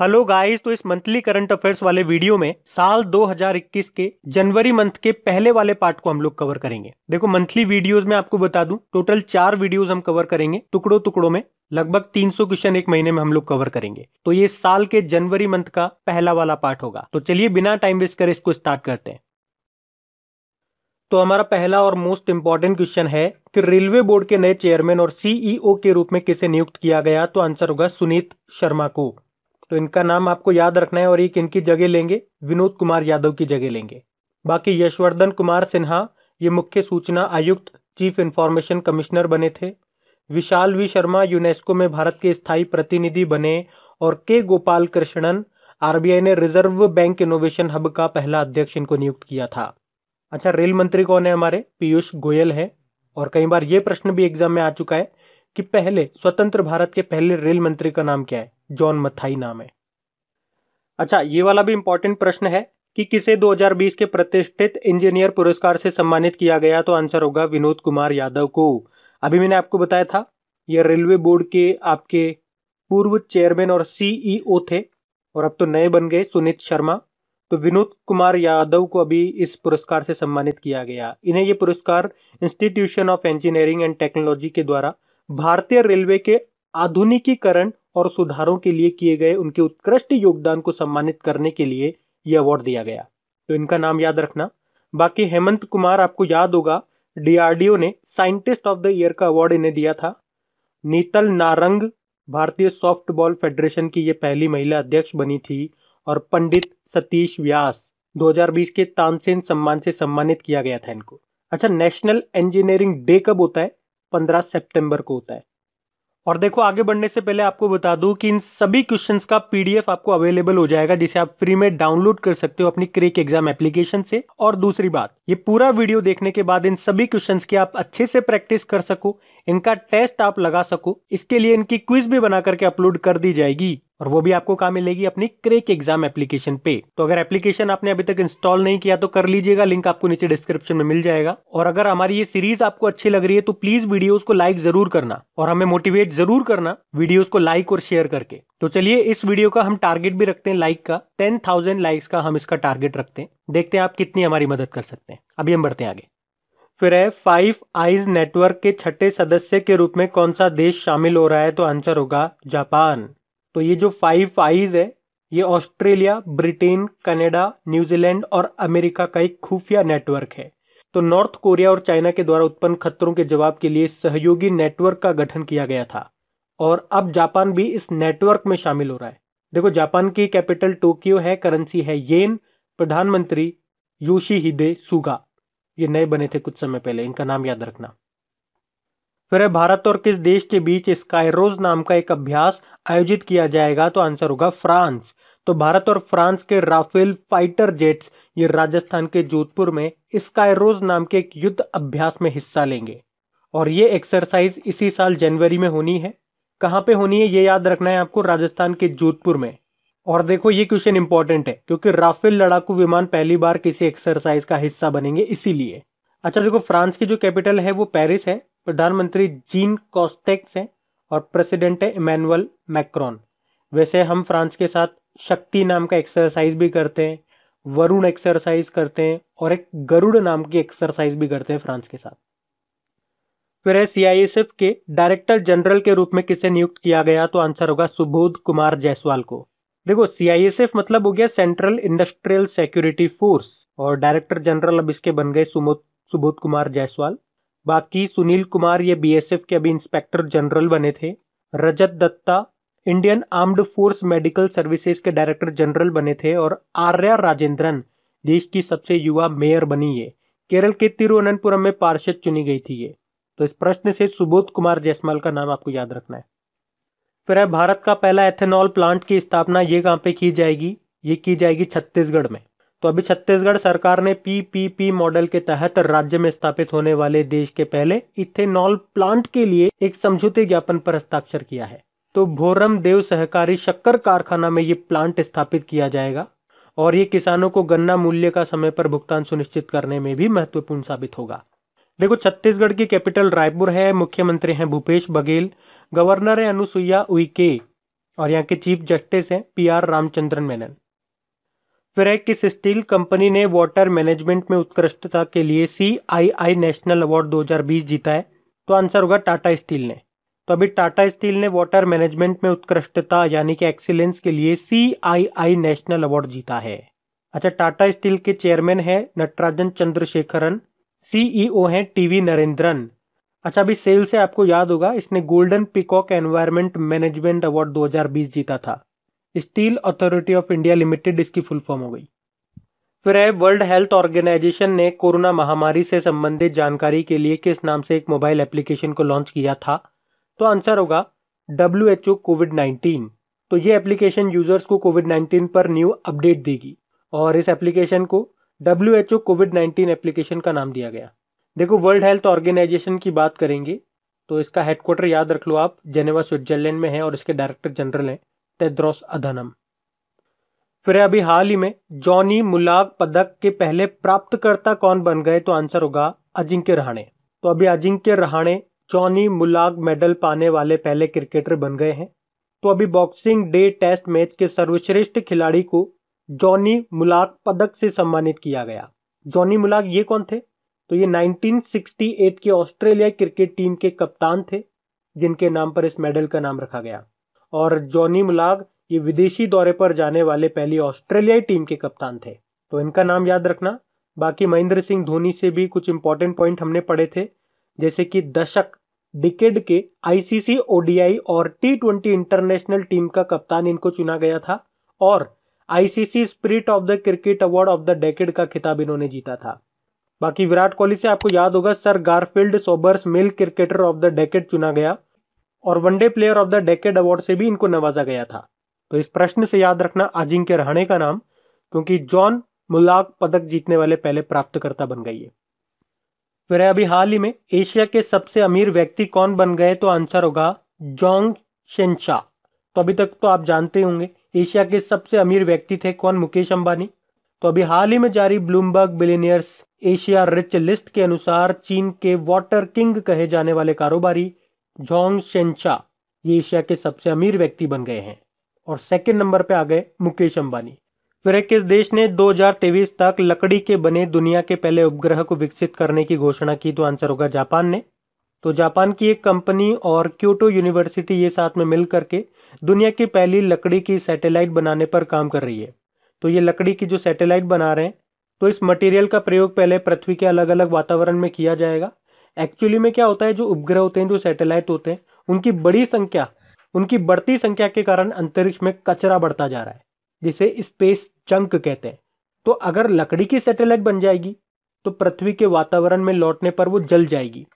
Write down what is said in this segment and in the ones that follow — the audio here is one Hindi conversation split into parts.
हेलो गाइस तो इस मंथली करंट अफेयर्स वाले वीडियो में साल 2021 के जनवरी मंथ के पहले वाले पार्ट को हम लोग कवर करेंगे देखो मंथली वीडियोस में आपको बता दूं टोटल चार वीडियोस हम कवर करेंगे टुकड़ों टुकड़ों में लगभग 300 क्वेश्चन एक महीने में हम लोग कवर करेंगे तो ये साल के जनवरी मंथ का पहला वाला पार्ट होगा तो चलिए बिना टाइम वेस्ट करे इसको स्टार्ट करते हैं तो हमारा पहला और मोस्ट इंपॉर्टेंट क्वेश्चन है कि रेलवे बोर्ड के नए चेयरमैन और सीईओ e के रूप में किसे नियुक्त किया गया तो आंसर होगा सुनीत शर्मा को तो इनका नाम आपको याद रखना है और एक इनकी जगह लेंगे विनोद कुमार यादव की जगह लेंगे बाकी यशवर्धन कुमार सिन्हा ये मुख्य सूचना आयुक्त चीफ इंफॉर्मेशन कमिश्नर बने थे विशाल वी शर्मा यूनेस्को में भारत के स्थायी प्रतिनिधि बने और के गोपाल कृष्णन आरबीआई ने रिजर्व बैंक इनोवेशन हब का पहला अध्यक्ष इनको नियुक्त किया था अच्छा रेल मंत्री कौन है हमारे पीयूष गोयल हैं और कई बार ये प्रश्न भी एग्जाम में आ चुका है कि पहले स्वतंत्र भारत के पहले रेल मंत्री का नाम क्या है जॉन मथाई नाम है अच्छा ये वाला भी इंपॉर्टेंट प्रश्न है कि किसे 2020 के प्रतिष्ठित इंजीनियर पुरस्कार से सम्मानित किया गया तो आंसर होगा विनोद कुमार यादव को अभी मैंने आपको बताया था ये रेलवे बोर्ड के आपके पूर्व चेयरमैन और सीईओ e थे और अब तो नए बन गए सुनीत शर्मा तो विनोद कुमार यादव को अभी इस पुरस्कार से सम्मानित किया गया इन्हें ये पुरस्कार institution of engineering and technology के द्वारा भारतीय रेलवे के आधुनिकीकरण और सुधारों के लिए किए गए उनके उत्कृष्ट योगदान को सम्मानित करने के लिए यह अवार्ड दिया गया तो इनका नाम याद रखना बाकी हेमंत कुमार आपको याद होगा डीआरडीओ ने साइंटिस्ट ऑफ द ईयर का अवार्ड इन्हें दिया था नीतल नारंग भारतीय सॉफ्टबॉल फेडरेशन की ये पहली महिला अध्यक्ष बनी थी और पंडित सतीश व्यास 2020 के तानसेन सम्मान से सम्मानित किया गया था इनको अच्छा नेशनल इंजीनियरिंग डे कब होता है 15 सितंबर को होता है और देखो आगे बढ़ने से पहले आपको बता दूं कि इन सभी क्वेश्चंस का पीडीएफ आपको अवेलेबल हो जाएगा जिसे आप फ्री में डाउनलोड कर सकते हो अपनी क्रेक एग्जाम एप्लीकेशन से और दूसरी बात ये पूरा वीडियो देखने के बाद इन सभी क्वेश्चंस की आप अच्छे से प्रैक्टिस कर सको इनका टेस्ट आप लगा सको इसके लिए इनकी क्विज भी बना करके अपलोड कर दी जाएगी और वो भी आपको कहा मिलेगी अपनी क्रेक एग्जाम एप्लीकेशन पे तो अगर एप्लीकेशन आपने अभी तक इंस्टॉल नहीं किया तो कर लीजिएगा लिंक आपको नीचे डिस्क्रिप्शन में मिल जाएगा और अगर हमारी ये सीरीज आपको अच्छी लग रही है तो प्लीज वीडियोस को लाइक जरूर करना और हमें मोटिवेट जरूर करना वीडियोस को लाइक और शेयर करके तो चलिए इस वीडियो का हम टारगेट भी रखते हैं लाइक का टेन थाउजेंड लाइक्स का हम इसका टारगेट रखते हैं देखते हैं आप कितनी हमारी मदद कर सकते हैं अभी हम बढ़ते हैं आगे फिर है फाइव आइज नेटवर्क के छठे सदस्य के रूप में कौन सा देश शामिल हो रहा है तो आंसर होगा जापान तो ये जो फाइव आईज है ये ऑस्ट्रेलिया ब्रिटेन कनाडा न्यूजीलैंड और अमेरिका का एक खुफिया नेटवर्क है तो नॉर्थ कोरिया और चाइना के द्वारा उत्पन्न खतरों के जवाब के लिए सहयोगी नेटवर्क का गठन किया गया था और अब जापान भी इस नेटवर्क में शामिल हो रहा है देखो जापान की कैपिटल टोक्यो है करेंसी है येन प्रधानमंत्री योशी हिदे सुगा ये नए बने थे कुछ समय पहले इनका नाम याद रखना फिर भारत और किस देश के बीच स्कायरोज नाम का एक अभ्यास आयोजित किया जाएगा तो आंसर होगा फ्रांस तो भारत और फ्रांस के राफेल फाइटर जेट्स ये राजस्थान के जोधपुर में रोज नाम के एक युद्ध अभ्यास में हिस्सा लेंगे और ये एक्सरसाइज इसी साल जनवरी में होनी है कहाँ पे होनी है ये याद रखना है आपको राजस्थान के जोधपुर में और देखो ये क्वेश्चन इंपॉर्टेंट है क्योंकि राफेल लड़ाकू विमान पहली बार किसी एक्सरसाइज का हिस्सा बनेंगे इसीलिए अच्छा देखो फ्रांस की जो कैपिटल है वो पेरिस है प्रधानमंत्री जीन कॉस्टेक्स हैं और प्रेसिडेंट है इमैनुअल मैक्रॉन वैसे हम फ्रांस के साथ शक्ति नाम का एक्सरसाइज भी करते हैं वरुण एक्सरसाइज करते हैं और एक गरुड़ नाम की एक्सरसाइज भी करते हैं फ्रांस के साथ फिर है सीआईएसएफ के डायरेक्टर जनरल के रूप में किसे नियुक्त किया गया तो आंसर होगा सुबोध कुमार जायसवाल को देखो सीआईएसएफ मतलब हो गया सेंट्रल इंडस्ट्रियल सिक्योरिटी फोर्स और डायरेक्टर जनरल अब इसके बन गए सुबोध कुमार जायसवाल बाकी सुनील कुमार ये बीएसएफ के अभी इंस्पेक्टर जनरल बने थे Rajat Datta Indian armed force medical services के डायरेक्टर जनरल बने थे और आर्या राजेंद्रन देश की सबसे युवा मेयर बनी ये केरल के तिरुवनंतपुरम में पार्षद चुनी गई थी ये तो इस प्रश्न से सुबोध कुमार जयसवाल का नाम आपको याद रखना है फिर है भारत का पहला एथेनॉल प्लांट की स्थापना ये कहाँ पे की जाएगी ये की जाएगी छत्तीसगढ़ में तो अभी छत्तीसगढ़ सरकार ने पीपीपी मॉडल के तहत राज्य में स्थापित होने वाले देश के पहले इथेनॉल प्लांट के लिए एक समझौते ज्ञापन पर हस्ताक्षर किया है तो भोरम देव सहकारी शक्कर कारखाना में ये प्लांट स्थापित किया जाएगा और ये किसानों को गन्ना मूल्य का समय पर भुगतान सुनिश्चित करने में भी महत्वपूर्ण साबित होगा देखो छत्तीसगढ़ की कैपिटल रायपुर है मुख्यमंत्री हैं भूपेश बघेल गवर्नर है अनुसुईया उइके और यहाँ के चीफ जस्टिस हैं पी आर रामचंद्रन मेनन फिर है किस स्टील कंपनी ने वाटर मैनेजमेंट में उत्कृष्टता के लिए सी आई आई नेशनल अवार्ड 2020 जीता है तो आंसर होगा टाटा स्टील ने तो अभी टाटा स्टील ने वाटर मैनेजमेंट में उत्कृष्टता यानी कि एक्सीलेंस के लिए सी आई आई नेशनल अवार्ड जीता है अच्छा टाटा स्टील के चेयरमैन है नटराजन चंद्रशेखरन सीईओ e हैं टीवी नरेंद्रन अच्छा अभी सेल से आपको याद होगा इसने golden peacock environment management award 2020 जीता था steel authority of India limited इसकी फुल फॉर्म हो गई फिर है वर्ल्ड हेल्थ ऑर्गेनाइजेशन ने कोरोना महामारी से संबंधित जानकारी के लिए किस नाम से एक मोबाइल एप्लीकेशन को लॉन्च किया था तो आंसर होगा W H O COVID nineteen तो ये एप्लीकेशन यूजर्स को कोविड नाइन्टीन पर न्यू अपडेट देगी और इस एप्लीकेशन को W H O COVID nineteen application का नाम दिया गया देखो वर्ल्ड हेल्थ ऑर्गेनाइजेशन की बात करेंगे तो इसका हेडक्वार्टर याद रख लो आप जेनेवा स्विट्जरलैंड में है और इसके डायरेक्टर जनरल हैं तेद्रोस अधनम फिर अभी हाल ही में जॉनी मुलाग पदक के पहले प्राप्तकर्ता कौन बन गए तो आंसर होगा अजिंक्य रहाणे तो अभी Ajinkya Rahane Johnny Mullagh medal पाने वाले पहले क्रिकेटर बन गए हैं तो अभी बॉक्सिंग डे टेस्ट मैच के सर्वश्रेष्ठ खिलाड़ी को जॉनी मुलाग पदक से सम्मानित किया गया जॉनी मुलाग ये कौन थे तो ये 1968 के ऑस्ट्रेलिया क्रिकेट टीम के कप्तान थे जिनके नाम पर इस मेडल का नाम रखा गया और जॉनी मुलाग ये विदेशी दौरे पर जाने वाले पहली ऑस्ट्रेलियाई टीम के कप्तान थे तो इनका नाम याद रखना बाकी महेंद्र सिंह धोनी से भी कुछ इंपॉर्टेंट पॉइंट हमने पढ़े थे जैसे कि दशक डिकेड के आईसीसी ओडीआई और टी ट्वेंटी इंटरनेशनल टीम का कप्तान इनको चुना गया था और ICC spirit of the cricket award of the decade का खिताब इन्होंने जीता था बाकी विराट कोहली से आपको याद होगा sir Garfield Sobers male cricketer of the decade चुना गया और one day player of the decade award से भी इनको नवाजा गया था तो इस प्रश्न से याद रखना अजिंक्य रहाणे का नाम क्योंकि जॉन मुलाक पदक जीतने वाले पहले प्राप्तकर्ता बन गई है फिर अभी हाल ही में एशिया के सबसे अमीर व्यक्ति कौन बन गए तो आंसर होगा जोंग शेनशाह तो अभी तक तो आप जानते होंगे एशिया के सबसे अमीर व्यक्ति थे कौन मुकेश अंबानी तो अभी हाल ही में जारी Bloomberg billionaires Asia rich list के अनुसार चीन के वाटर किंग कहे जाने वाले कारोबारी जॉन्ग शेंचा ये एशिया के सबसे अमीर व्यक्ति बन गए हैं और सेकंड नंबर पे आ गए मुकेश अंबानी फिर किस देश ने 2023 तक लकड़ी के बने दुनिया के पहले उपग्रह को विकसित करने की घोषणा की तो आंसर होगा जापान ने तो जापान की एक कंपनी और क्योटो यूनिवर्सिटी ये साथ में मिल करके दुनिया की पहली लकड़ी की सैटेलाइट बनाने पर काम कर रही है तो ये लकड़ी की जो सैटेलाइट बना रहे हैं तो इस मटेरियल का प्रयोग पहले पृथ्वी के अलग अलग वातावरण में किया जाएगा एक्चुअली में क्या होता है जो उपग्रह होते हैं जो सैटेलाइट होते हैं उनकी बड़ी संख्या उनकी बढ़ती संख्या के कारण अंतरिक्ष में कचरा बढ़ता जा रहा है जिसे स्पेस जंक कहते हैं तो अगर लकड़ी की सैटेलाइट बन जाएगी तो पृथ्वी के वातावरण में लौटने पर वो जल जाएगी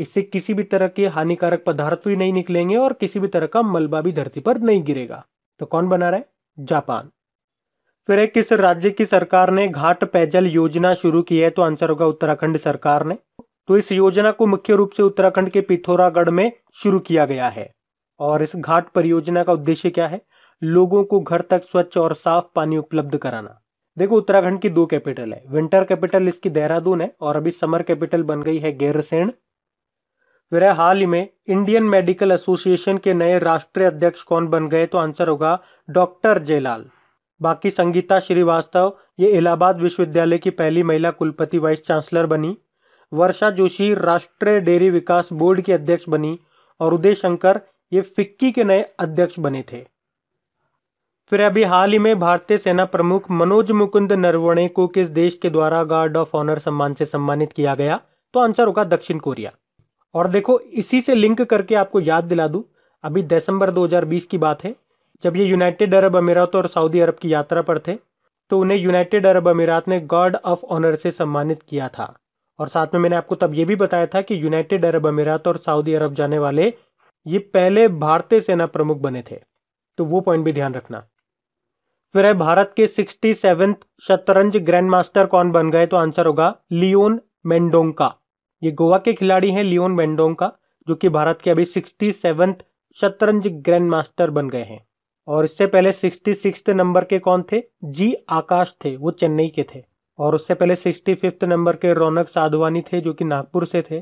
इससे किसी भी तरह के हानिकारक पदार्थ भी नहीं निकलेंगे और किसी भी तरह का मलबा भी धरती पर नहीं गिरेगा तो कौन बना रहा है जापान फिर एक किस राज्य की सरकार ने घाट पेयजल योजना शुरू की है तो आंसर होगा उत्तराखंड सरकार ने तो इस योजना को मुख्य रूप से उत्तराखंड के पिथौरागढ़ में शुरू किया गया है और इस घाट परियोजना का उद्देश्य क्या है लोगों को घर तक स्वच्छ और साफ पानी उपलब्ध कराना देखो उत्तराखंड की दो कैपिटल है विंटर कैपिटल इसकी देहरादून है और अभी समर कैपिटल बन गई है गैरसेण फिर हाल ही में इंडियन मेडिकल एसोसिएशन के नए राष्ट्रीय अध्यक्ष कौन बन गए तो आंसर होगा डॉक्टर जयलाल बाकी संगीता श्रीवास्तव ये इलाहाबाद विश्वविद्यालय की पहली महिला कुलपति वाइस चांसलर बनी वर्षा जोशी राष्ट्रीय डेयरी विकास बोर्ड की अध्यक्ष बनी और उदय शंकर ये फिक्की के नए अध्यक्ष बने थे फिर अभी हाल ही में भारतीय सेना प्रमुख मनोज मुकुंद नरवणे को किस देश के द्वारा गार्ड ऑफ ऑनर सम्मान से सम्मानित किया गया तो आंसर होगा दक्षिण कोरिया और देखो इसी से लिंक करके आपको याद दिला दूं अभी दिसंबर 2020 की बात है जब ये यूनाइटेड अरब अमीरात और सऊदी अरब की यात्रा पर थे तो उन्हें यूनाइटेड अरब अमीरात ने गार्ड ऑफ ऑनर से सम्मानित किया था और साथ में मैंने आपको तब ये भी बताया था कि यूनाइटेड अरब अमीरात और सऊदी अरब जाने वाले ये पहले भारतीय सेना प्रमुख बने थे तो वो पॉइंट भी ध्यान रखना फिर है भारत के सिक्सटी सेवेंथ शतरंज ग्रैंड मास्टर कौन बन गए तो आंसर होगा लियोन मेंडोंका ये गोवा के खिलाड़ी हैं लियोन मेंडोंका जो कि भारत के अभी सिक्सटी शतरंज ग्रैंड मास्टर बन गए हैं और इससे पहले सिक्सटी सिक्स नंबर के कौन थे जी आकाश थे वो चेन्नई के थे और उससे पहले सिक्सटी फिफ्थ नंबर के रौनक साधवानी थे जो कि नागपुर से थे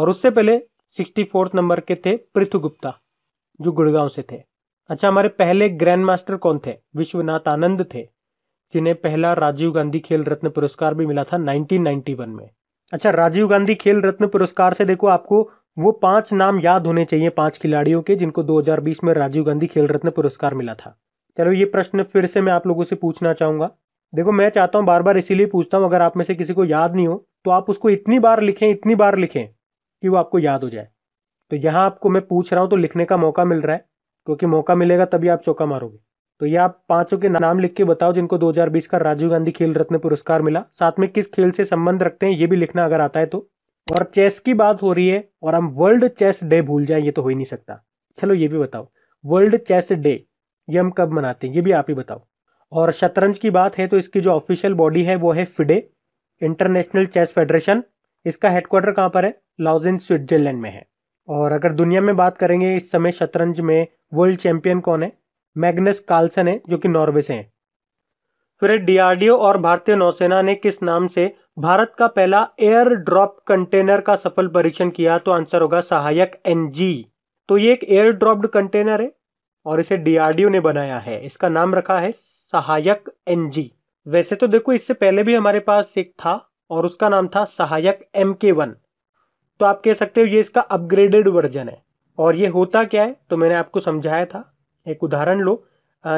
और उससे पहले सिक्सटी फोर्थ नंबर के थे पृथ्व गुप्ता जो गुड़गांव से थे अच्छा हमारे पहले ग्रैंड मास्टर कौन थे विश्वनाथ आनंद थे जिन्हें पहला राजीव गांधी खेल रत्न पुरस्कार भी मिला था 1991 में अच्छा राजीव गांधी खेल रत्न पुरस्कार से देखो आपको वो पांच नाम याद होने चाहिए पांच खिलाड़ियों के जिनको 2020 में राजीव गांधी खेल रत्न पुरस्कार मिला था चलो ये प्रश्न फिर से मैं आप लोगों से पूछना चाहूंगा देखो मैं चाहता हूं बार बार इसीलिए पूछता हूं अगर आप में से किसी को याद नहीं हो तो आप उसको इतनी बार लिखें इतनी बार लिखें कि वो आपको याद हो जाए तो यहां आपको मैं पूछ रहा हूं तो लिखने का मौका मिल रहा है क्योंकि मौका मिलेगा तभी आप चौका मारोगे तो ये आप पांचों के नाम लिख के बताओ जिनको 2020 का राजीव गांधी खेल रत्न पुरस्कार मिला साथ में किस खेल से संबंध रखते हैं ये भी लिखना अगर आता है तो और चेस की बात हो रही है और हम वर्ल्ड चेस डे भूल जाए ये तो हो ही नहीं सकता चलो ये भी बताओ वर्ल्ड चेस डे ये हम कब मनाते हैं ये भी आप ही बताओ और शतरंज की बात है तो इसकी जो ऑफिशियल बॉडी है वो है फिडे इंटरनेशनल चेस फेडरेशन इसका हेडक्वार्टर कहाँ पर है लाउजिन स्विट्जरलैंड में है और अगर दुनिया में बात करेंगे इस समय शतरंज में वर्ल्ड चैंपियन कौन है मैग्नस कार्लसन है जो कि नॉर्वे से है फिर डीआरडीओ और भारतीय नौसेना ने किस नाम से भारत का पहला एयर ड्रॉप कंटेनर का सफल परीक्षण किया तो आंसर होगा सहायक एनजी तो ये एक एयर ड्रॉप्ड कंटेनर है और इसे डीआरडीओ ने बनाया है इसका नाम रखा है सहायक एनजी वैसे तो देखो इससे पहले भी हमारे पास एक था और उसका नाम था सहायक एम के वन तो आप कह सकते हो ये इसका अपग्रेडेड वर्जन है और ये होता क्या है तो मैंने आपको समझाया था एक उदाहरण लो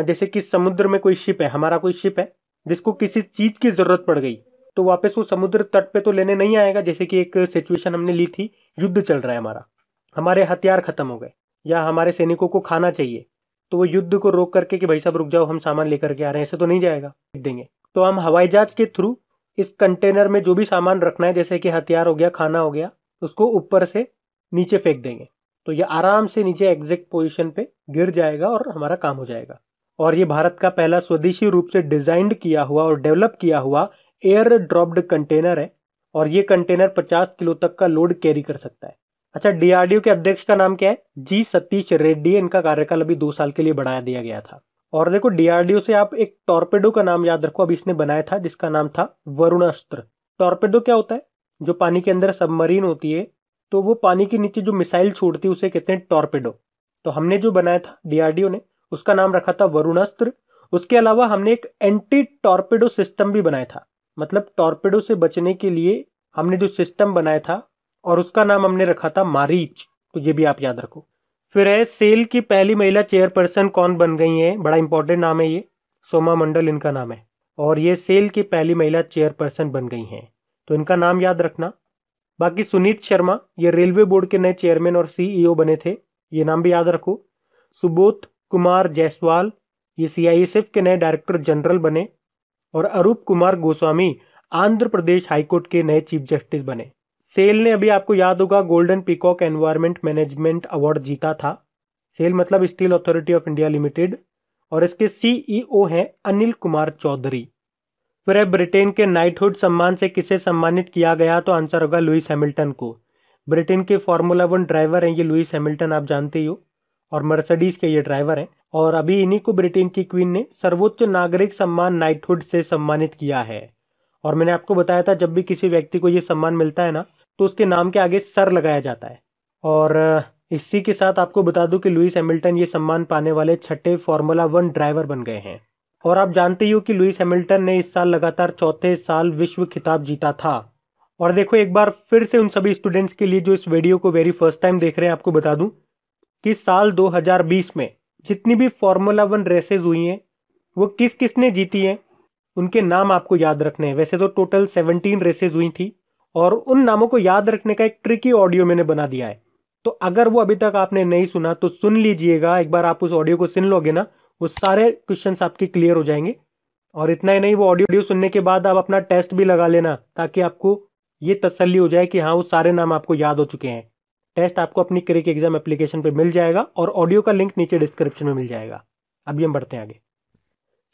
जैसे कि समुद्र में कोई शिप है हमारा कोई शिप है जिसको किसी चीज़ की ज़रूरत पड़ गई तो वापस वो समुद्र तट पे तो लेने नहीं आएगा जैसे कि एक सिचुएशन हमने ली थी युद्ध चल रहा है हमारा हमारे हथियार खत्म हो गए या हमारे सैनिकों को खाना चाहिए तो वो युद्ध को रोक करके कि भाई साहब रुक जाओ हम सामान लेकर के आ रहे हैं ऐसे तो नहीं जाएगा देंगे तो हम हवाई जहाज के थ्रू इस कंटेनर में जो भी सामान रखना है जैसे कि हथियार हो गया खाना हो गया उसको ऊपर से नीचे फेंक देंगे तो ये आराम से नीचे एग्जैक्ट पोजिशन पे गिर जाएगा और हमारा काम हो जाएगा और ये भारत का पहला स्वदेशी रूप से डिजाइंड किया हुआ और डेवलप किया हुआ एयर ड्रॉप्ड कंटेनर है और ये कंटेनर 50 किलो तक का लोड कैरी कर सकता है अच्छा डीआरडीओ के अध्यक्ष का नाम क्या है जी सतीश रेड्डी इनका कार्यकाल अभी दो साल के लिए बढ़ाया दिया गया था और देखो डीआरडीओ से आप एक टॉर्पेडो का नाम याद रखो अभी इसने बनाया था जिसका नाम था वरुणास्त्र टॉर्पेडो क्या होता है जो पानी के अंदर सबमरीन होती है तो वो पानी के नीचे जो मिसाइल छोड़ती है उसे कहते हैं टॉर्पेडो तो हमने जो बनाया था डीआरडीओ ने उसका नाम रखा था वरुणास्त्र उसके अलावा हमने एक एंटी टॉर्पेडो सिस्टम भी बनाया था मतलब टॉर्पेडो से बचने के लिए हमने जो सिस्टम बनाया था और उसका नाम हमने रखा था मारीच तो ये भी आप याद रखो फिर है सेल की पहली महिला चेयरपर्सन कौन बन गई है बड़ा इंपॉर्टेंट नाम है ये सोमा मंडल इनका नाम है और ये सेल की पहली महिला चेयरपर्सन बन गई हैं तो इनका नाम याद रखना बाकी सुनीत शर्मा ये रेलवे बोर्ड के नए चेयरमैन और सीईओ e बने थे ये नाम भी याद रखो सुबोध कुमार जायसवाल ये सीआईएसएफ के नए डायरेक्टर जनरल बने और अरूप कुमार गोस्वामी आंध्र प्रदेश हाईकोर्ट के नए चीफ जस्टिस बने सेल ने अभी आपको याद होगा golden peacock environment management award जीता था सेल मतलब steel authority of India limited और इसके सीईओ e हैं अनिल कुमार चौधरी वह ब्रिटेन के नाइटहुड सम्मान से किसे सम्मानित किया गया तो आंसर होगा लुइस हैमिल्टन को ब्रिटेन के फॉर्मूला वन ड्राइवर हैं ये लुइस हैमिल्टन आप जानते ही हो और मर्सडीज के ये ड्राइवर हैं और अभी इन्हीं को ब्रिटेन की क्वीन ने सर्वोच्च नागरिक सम्मान नाइटहुड से सम्मानित किया है और मैंने आपको बताया था जब भी किसी व्यक्ति को ये सम्मान मिलता है ना तो उसके नाम के आगे सर लगाया जाता है और इसी के साथ आपको बता दूं कि लुइस हैमिल्टन ये सम्मान पाने वाले छठे फॉर्मूला वन ड्राइवर बन गए हैं और आप जानते ही हो कि लुइस हैमिल्टन ने इस साल लगातार चौथे साल विश्व खिताब जीता था और देखो एक बार फिर से उन सभी स्टूडेंट्स के लिए जो इस वीडियो को वेरी फर्स्ट टाइम देख रहे हैं आपको बता दूं कि साल 2020 में जितनी भी फॉर्मूला वन रेसेज हुई हैं वो किस किस ने जीती हैं उनके नाम आपको याद रखने हैं वैसे तो टोटल 17 रेसेज हुई थी और उन नामों को याद रखने का एक ट्रिकी ऑडियो मैंने बना दिया है तो अगर वो अभी तक आपने नहीं सुना तो सुन लीजिएगा एक बार आप उस ऑडियो को सुन लोगे ना वो सारे क्वेश्चन आपके क्लियर हो जाएंगे और इतना ही नहीं वो ऑडियो ऑडियो सुनने के बाद आप अपना टेस्ट भी लगा लेना ताकि आपको ये तसल्ली हो जाए कि हाँ वो सारे नाम आपको याद हो चुके हैं टेस्ट आपको अपनी क्रिक एग्जाम एप्लीकेशन पर मिल जाएगा और ऑडियो का लिंक नीचे डिस्क्रिप्शन में मिल जाएगा अभी हम बढ़ते हैं आगे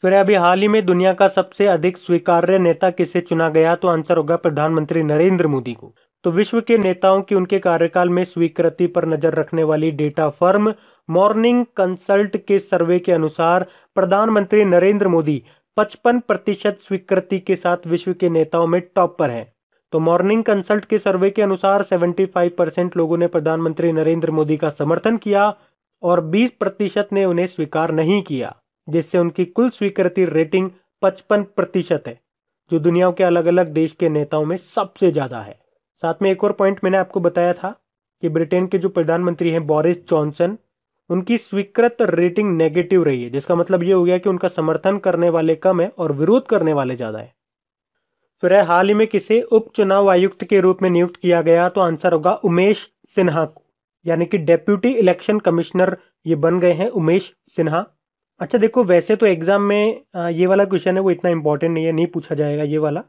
फिर अभी हाल ही में दुनिया का सबसे अधिक स्वीकार्य नेता किसे चुना गया तो आंसर होगा प्रधानमंत्री नरेंद्र मोदी को तो विश्व के नेताओं की उनके कार्यकाल में स्वीकृति पर नजर रखने वाली डेटा फर्म मॉर्निंग कंसल्ट के सर्वे के अनुसार प्रधानमंत्री नरेंद्र मोदी 55 प्रतिशत स्वीकृति के साथ विश्व के नेताओं में टॉप पर हैं तो मॉर्निंग कंसल्ट के सर्वे के अनुसार 75 परसेंट लोगों ने प्रधानमंत्री नरेंद्र मोदी का समर्थन किया और 20 प्रतिशत ने उन्हें स्वीकार नहीं किया जिससे उनकी कुल स्वीकृति रेटिंग 55 प्रतिशत है जो दुनिया के अलग अलग देश के नेताओं में सबसे ज़्यादा है साथ में एक और पॉइंट मैंने आपको बताया था कि ब्रिटेन के जो प्रधानमंत्री हैं बोरिस जॉनसन उनकी स्वीकृत रेटिंग नेगेटिव रही है जिसका मतलब ये हो गया कि उनका समर्थन करने वाले कम है और विरोध करने वाले ज़्यादा है फिर हाल ही में किसे उपचुनाव आयुक्त के रूप में नियुक्त किया गया तो आंसर होगा उमेश सिन्हा को यानी कि डेप्यूटी इलेक्शन कमिश्नर ये बन गए हैं उमेश सिन्हा अच्छा देखो वैसे तो एग्ज़ाम में ये वाला क्वेश्चन है वो इतना इंपॉर्टेंट नहीं है नहीं पूछा जाएगा ये वाला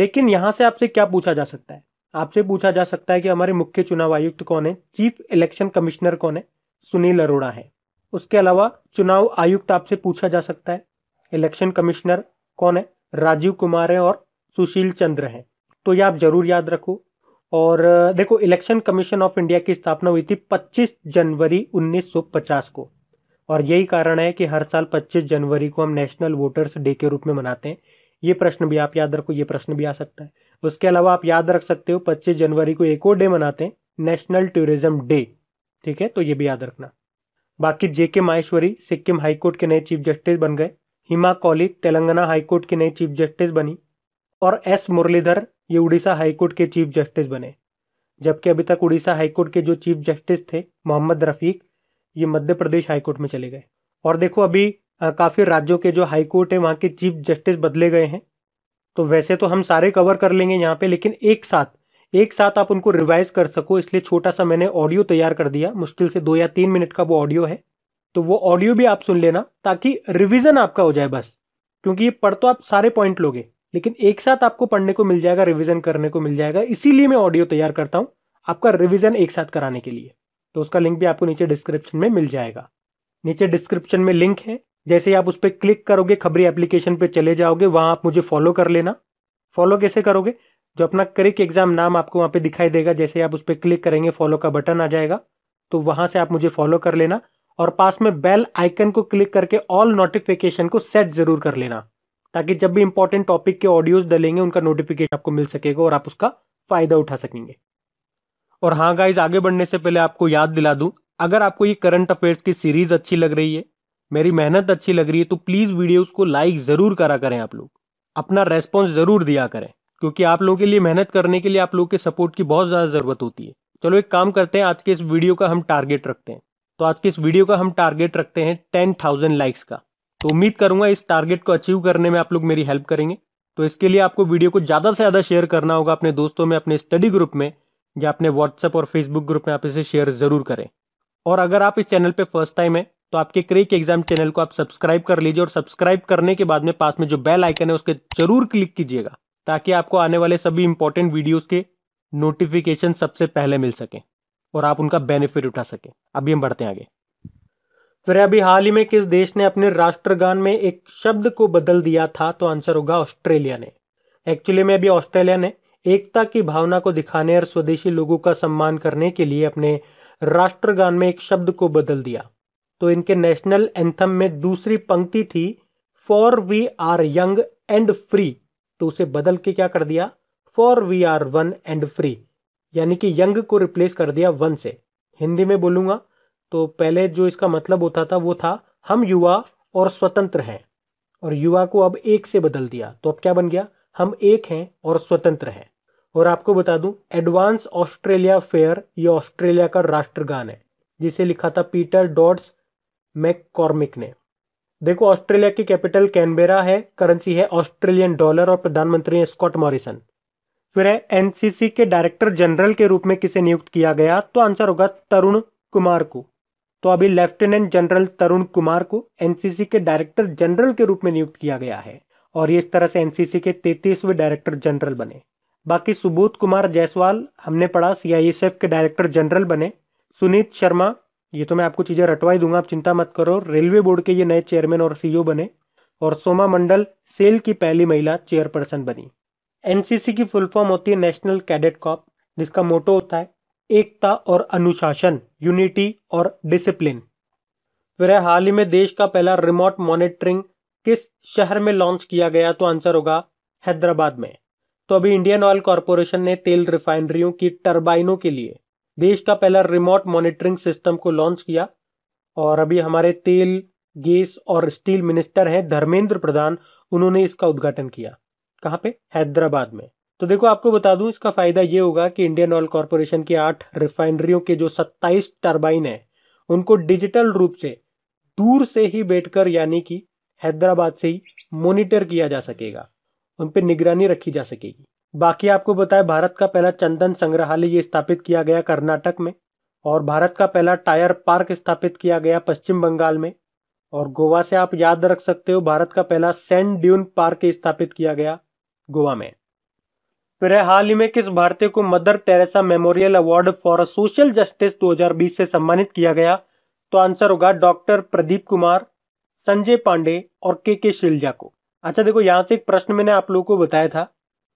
लेकिन यहाँ से आपसे क्या पूछा जा सकता है आपसे पूछा जा सकता है कि हमारे मुख्य चुनाव आयुक्त कौन है चीफ इलेक्शन कमिश्नर कौन है सुनील अरोड़ा है उसके अलावा चुनाव आयुक्त आपसे पूछा जा सकता है इलेक्शन कमिश्नर कौन है राजीव कुमार है और सुशील चंद्र हैं तो ये आप जरूर याद रखो और देखो इलेक्शन कमीशन ऑफ इंडिया की स्थापना हुई थी 25 जनवरी 1950 को और यही कारण है कि हर साल 25 जनवरी को हम नेशनल वोटर्स डे के रूप में मनाते हैं ये प्रश्न भी आप याद रखो ये प्रश्न भी आ सकता है उसके अलावा आप याद रख सकते हो 25 जनवरी को एक और डे मनाते हैं नेशनल टूरिज्म डे ठीक है तो ये भी याद रखना बाकी J K Maheshwari Sikkim high court के नए चीफ जस्टिस बन गए हिमा कॉलिक तेलंगाना हाईकोर्ट के नए चीफ जस्टिस बनी और एस मुरलीधर ये उड़ीसा हाईकोर्ट के चीफ जस्टिस बने जबकि अभी तक उड़ीसा हाईकोर्ट के जो चीफ जस्टिस थे मोहम्मद रफ़ीक ये मध्य प्रदेश हाईकोर्ट में चले गए और देखो अभी काफ़ी राज्यों के जो हाईकोर्ट है वहां के चीफ जस्टिस बदले गए हैं तो वैसे तो हम सारे कवर कर लेंगे यहाँ पे लेकिन एक साथ एक साथ आप उनको रिवाइज कर सको इसलिए छोटा सा मैंने ऑडियो तैयार कर दिया मुश्किल से दो या तीन मिनट का वो ऑडियो है तो वो ऑडियो भी आप सुन लेना ताकि रिविजन आपका हो जाए बस क्योंकि ये पढ़ तो आप सारे पॉइंट लोगे लेकिन एक साथ आपको पढ़ने को मिल जाएगा रिविजन करने को मिल जाएगा इसीलिए मैं ऑडियो तैयार करता हूं आपका रिविजन एक साथ कराने के लिए तो उसका लिंक भी आपको नीचे डिस्क्रिप्शन में मिल जाएगा नीचे डिस्क्रिप्शन में लिंक है जैसे ही आप उस पर क्लिक करोगे खबरी एप्लीकेशन पे चले जाओगे वहां आप मुझे फॉलो कर लेना फॉलो कैसे करोगे जो अपना करिक एग्जाम नाम आपको वहां पे दिखाई देगा जैसे आप उस पर क्लिक करेंगे फॉलो का बटन आ जाएगा तो वहां से आप मुझे फॉलो कर लेना और पास में बेल आइकन को क्लिक करके ऑल नोटिफिकेशन को सेट जरूर कर लेना ताकि जब भी इंपॉर्टेंट टॉपिक के ऑडियोज डलेंगे उनका नोटिफिकेशन आपको मिल सकेगा और आप उसका फायदा उठा सकेंगे और हाँ गाइज आगे बढ़ने से पहले आपको याद दिला दूँ अगर आपको ये करंट अफेयर्स की सीरीज अच्छी लग रही है मेरी मेहनत अच्छी लग रही है तो प्लीज़ वीडियोस को लाइक ज़रूर करा करें आप लोग अपना रेस्पॉन्स ज़रूर दिया करें क्योंकि आप लोगों के लिए मेहनत करने के लिए आप लोगों के सपोर्ट की बहुत ज़्यादा ज़रूरत होती है चलो एक काम करते हैं आज के इस वीडियो का हम टारगेट रखते हैं तो आज के इस वीडियो का हम टारगेट रखते हैं टेन थाउजेंड लाइक्स का तो उम्मीद करूंगा इस टारगेट को अचीव करने में आप लोग मेरी हेल्प करेंगे तो इसके लिए आपको वीडियो को ज़्यादा से ज़्यादा शेयर करना होगा अपने दोस्तों में अपने स्टडी ग्रुप में या अपने व्हाट्सएप और फेसबुक ग्रुप में आप इसे शेयर ज़रूर करें और अगर आप इस चैनल पे फर्स्ट टाइम है तो आपके क्रेक एग्जाम चैनल को आप सब्सक्राइब कर लीजिए और सब्सक्राइब करने के बाद में पास में जो बेल आइकन है उसके जरूर क्लिक कीजिएगा ताकि आपको आने वाले सभी इंपॉर्टेंट वीडियोस के नोटिफिकेशन सबसे पहले मिल सके और आप उनका बेनिफिट उठा सके अभी हम बढ़ते हैं आगे फिर अभी हाल ही में किस देश ने अपने राष्ट्रगान में एक शब्द को बदल दिया था तो आंसर होगा ऑस्ट्रेलिया ने एक्चुअली में अभी ऑस्ट्रेलिया ने एकता की भावना को दिखाने और स्वदेशी लोगों का सम्मान करने के लिए अपने राष्ट्रगान में एक शब्द को बदल दिया तो इनके नेशनल एंथम में दूसरी पंक्ति थी for we are young and free तो उसे बदल के क्या कर दिया for we are one and free यानी कि यंग को रिप्लेस कर दिया वन से हिंदी में बोलूंगा तो पहले जो इसका मतलब होता था वो था हम युवा और स्वतंत्र हैं और युवा को अब एक से बदल दिया तो अब क्या बन गया हम एक हैं और स्वतंत्र हैं और आपको बता दूं एडवांस ऑस्ट्रेलिया फेयर ये ऑस्ट्रेलिया का राष्ट्रगान है जिसे लिखा था पीटर डॉट्स मैक ने देखो ऑस्ट्रेलिया की कैपिटल कैनबेरा है करेंसी है ऑस्ट्रेलियन डॉलर और प्रधानमंत्री है स्कॉट मॉरिसन फिर है एनसीसी के डायरेक्टर जनरल के रूप में किसे नियुक्त किया गया तो आंसर होगा तरुण कुमार को तो अभी लेफ्टिनेंट जनरल तरुण कुमार को एनसीसी के डायरेक्टर जनरल के रूप में नियुक्त किया गया है और ये इस तरह से एनसीसी के तैतीसवें डायरेक्टर जनरल बने बाकी सुबोध कुमार जायसवाल हमने पढ़ा सीआईएसएफ के डायरेक्टर जनरल बने सुनीत शर्मा ये तो मैं आपको चीज़ें रटवाई दूंगा आप चिंता मत करो रेलवे बोर्ड के ये नए चेयरमैन और सीईओ e बने और सोमा मंडल सेल की पहली महिला चेयरपर्सन बनी एनसीसी की फुल फॉर्म होती है नेशनल कैडेट कॉप जिसका मोटो होता है एकता और अनुशासन यूनिटी और डिसिप्लिन फिर हाल ही में देश का पहला रिमोट मॉनिटरिंग किस शहर में लॉन्च किया गया तो आंसर होगा हैदराबाद में तो अभी इंडियन ऑयल कॉरपोरेशन ने तेल रिफाइनरियों की टर्बाइनों के लिए देश का पहला रिमोट मॉनिटरिंग सिस्टम को लॉन्च किया और अभी हमारे तेल गैस और स्टील मिनिस्टर हैं धर्मेंद्र प्रधान उन्होंने इसका उद्घाटन किया कहाँ पे हैदराबाद में तो देखो आपको बता दूं इसका फायदा ये होगा कि इंडियन ऑयल कॉरपोरेशन की आठ रिफाइनरियों के जो 27 टर्बाइन है उनको डिजिटल रूप से दूर से ही बैठकर यानी कि हैदराबाद से ही मॉनिटर किया जा सकेगा उन पर निगरानी रखी जा सकेगी बाकी आपको बताए भारत का पहला चंदन संग्रहालय ये स्थापित किया गया कर्नाटक में और भारत का पहला टायर पार्क स्थापित किया गया पश्चिम बंगाल में और गोवा से आप याद रख सकते हो भारत का पहला सेंट ड्यून पार्क स्थापित किया गया गोवा में फिर हाल ही में किस भारतीय को Mother Teresa memorial award for social justice 2020 से सम्मानित किया गया तो आंसर होगा डॉक्टर प्रदीप कुमार संजय पांडे और के के शिलजा को अच्छा देखो यहाँ से एक प्रश्न मैंने आप लोगों को बताया था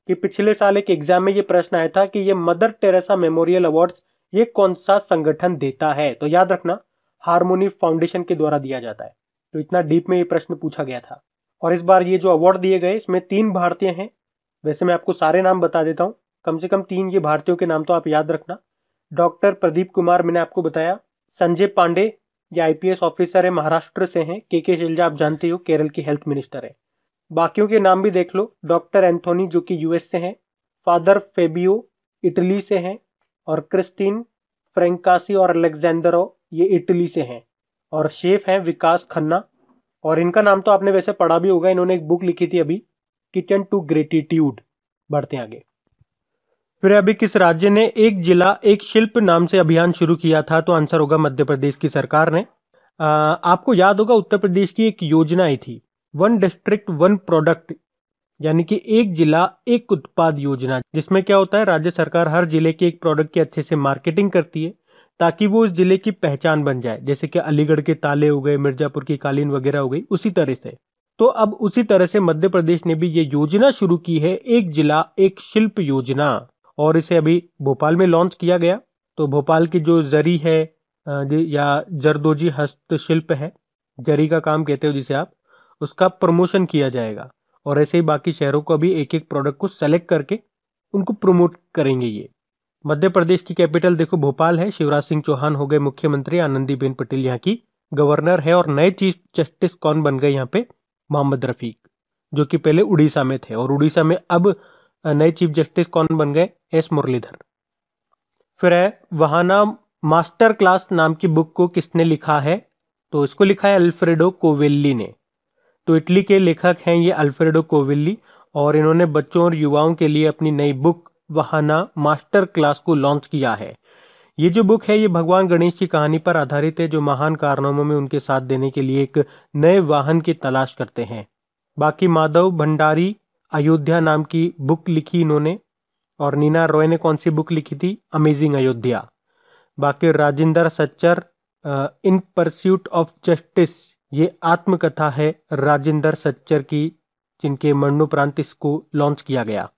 कि पिछले साल एक एग्जाम में ये प्रश्न आया था कि ये मदर टेरेसा मेमोरियल अवार्ड्स ये कौन सा संगठन देता है तो याद रखना हारमोनी फाउंडेशन के द्वारा दिया जाता है तो इतना डीप में ये प्रश्न पूछा गया था और इस बार ये जो अवार्ड दिए गए इसमें तीन भारतीय हैं वैसे मैं आपको सारे नाम बता देता हूँ कम से कम तीन ये भारतीयों के नाम तो आप याद रखना डॉक्टर प्रदीप कुमार मैंने आपको बताया संजय पांडे ये आईपीएस ऑफिसर है महाराष्ट्र से हैं के के शिलजा आप जानते हो केरल की हेल्थ मिनिस्टर है बाकियों के नाम भी देख लो डॉक्टर एंथोनी जो कि यूएस से हैं फादर फेबियो इटली से हैं और क्रिस्टीन फ्रेंकासी और अलेक्जेंडरो ये इटली से हैं और शेफ हैं विकास खन्ना और इनका नाम तो आपने वैसे पढ़ा भी होगा इन्होंने एक बुक लिखी थी अभी किचन टू ग्रेटिट्यूड बढ़ते आगे फिर अभी किस राज्य ने एक जिला एक शिल्प नाम से अभियान शुरू किया था तो आंसर होगा मध्य प्रदेश की सरकार ने आ, आपको याद होगा उत्तर प्रदेश की एक योजना आई थी वन डिस्ट्रिक्ट वन प्रोडक्ट यानी कि एक जिला एक उत्पाद योजना जिसमें क्या होता है राज्य सरकार हर जिले के एक प्रोडक्ट की अच्छे से मार्केटिंग करती है ताकि वो उस जिले की पहचान बन जाए जैसे कि अलीगढ़ के ताले हो गए मिर्जापुर की कालीन वगैरह हो गई उसी तरह से तो अब उसी तरह से मध्य प्रदेश ने भी ये योजना शुरू की है एक जिला एक शिल्प योजना और इसे अभी भोपाल में लॉन्च किया गया तो भोपाल की जो जरी है या जरदोजी हस्तशिल्प है जरी का काम कहते हो जिसे आप उसका प्रमोशन किया जाएगा और ऐसे ही बाकी शहरों को भी एक एक प्रोडक्ट को सेलेक्ट करके उनको प्रमोट करेंगे ये मध्य प्रदेश की कैपिटल देखो भोपाल है शिवराज सिंह चौहान हो गए मुख्यमंत्री आनंदीबेन पटेल यहाँ की गवर्नर है और नए चीफ जस्टिस कौन बन गए यहाँ पे मोहम्मद रफीक जो कि पहले उड़ीसा में थे और उड़ीसा में अब नए चीफ जस्टिस कौन बन गए एस मुरलीधर फिर है वहाना मास्टर क्लास नाम की बुक को किसने लिखा है तो इसको लिखा है अल्फ्रेडो कोवेल्ली ने तो इटली के लेखक हैं ये अल्फ्रेडो कोविल्ली और इन्होंने बच्चों और युवाओं के लिए अपनी नई बुक वहाना मास्टर क्लास को लॉन्च किया है ये जो बुक है ये भगवान गणेश की कहानी पर आधारित है जो महान कारनामों में उनके साथ देने के लिए एक नए वाहन की तलाश करते हैं बाकी माधव भंडारी अयोध्या नाम की बुक लिखी इन्होंने और नीना रॉय ने कौन सी बुक लिखी थी अमेजिंग अयोध्या बाकी Rajendra Sachar in pursuit of justice ये आत्मकथा है राजेंद्र सच्चर की जिनके मरणोपरांत इसको लॉन्च किया गया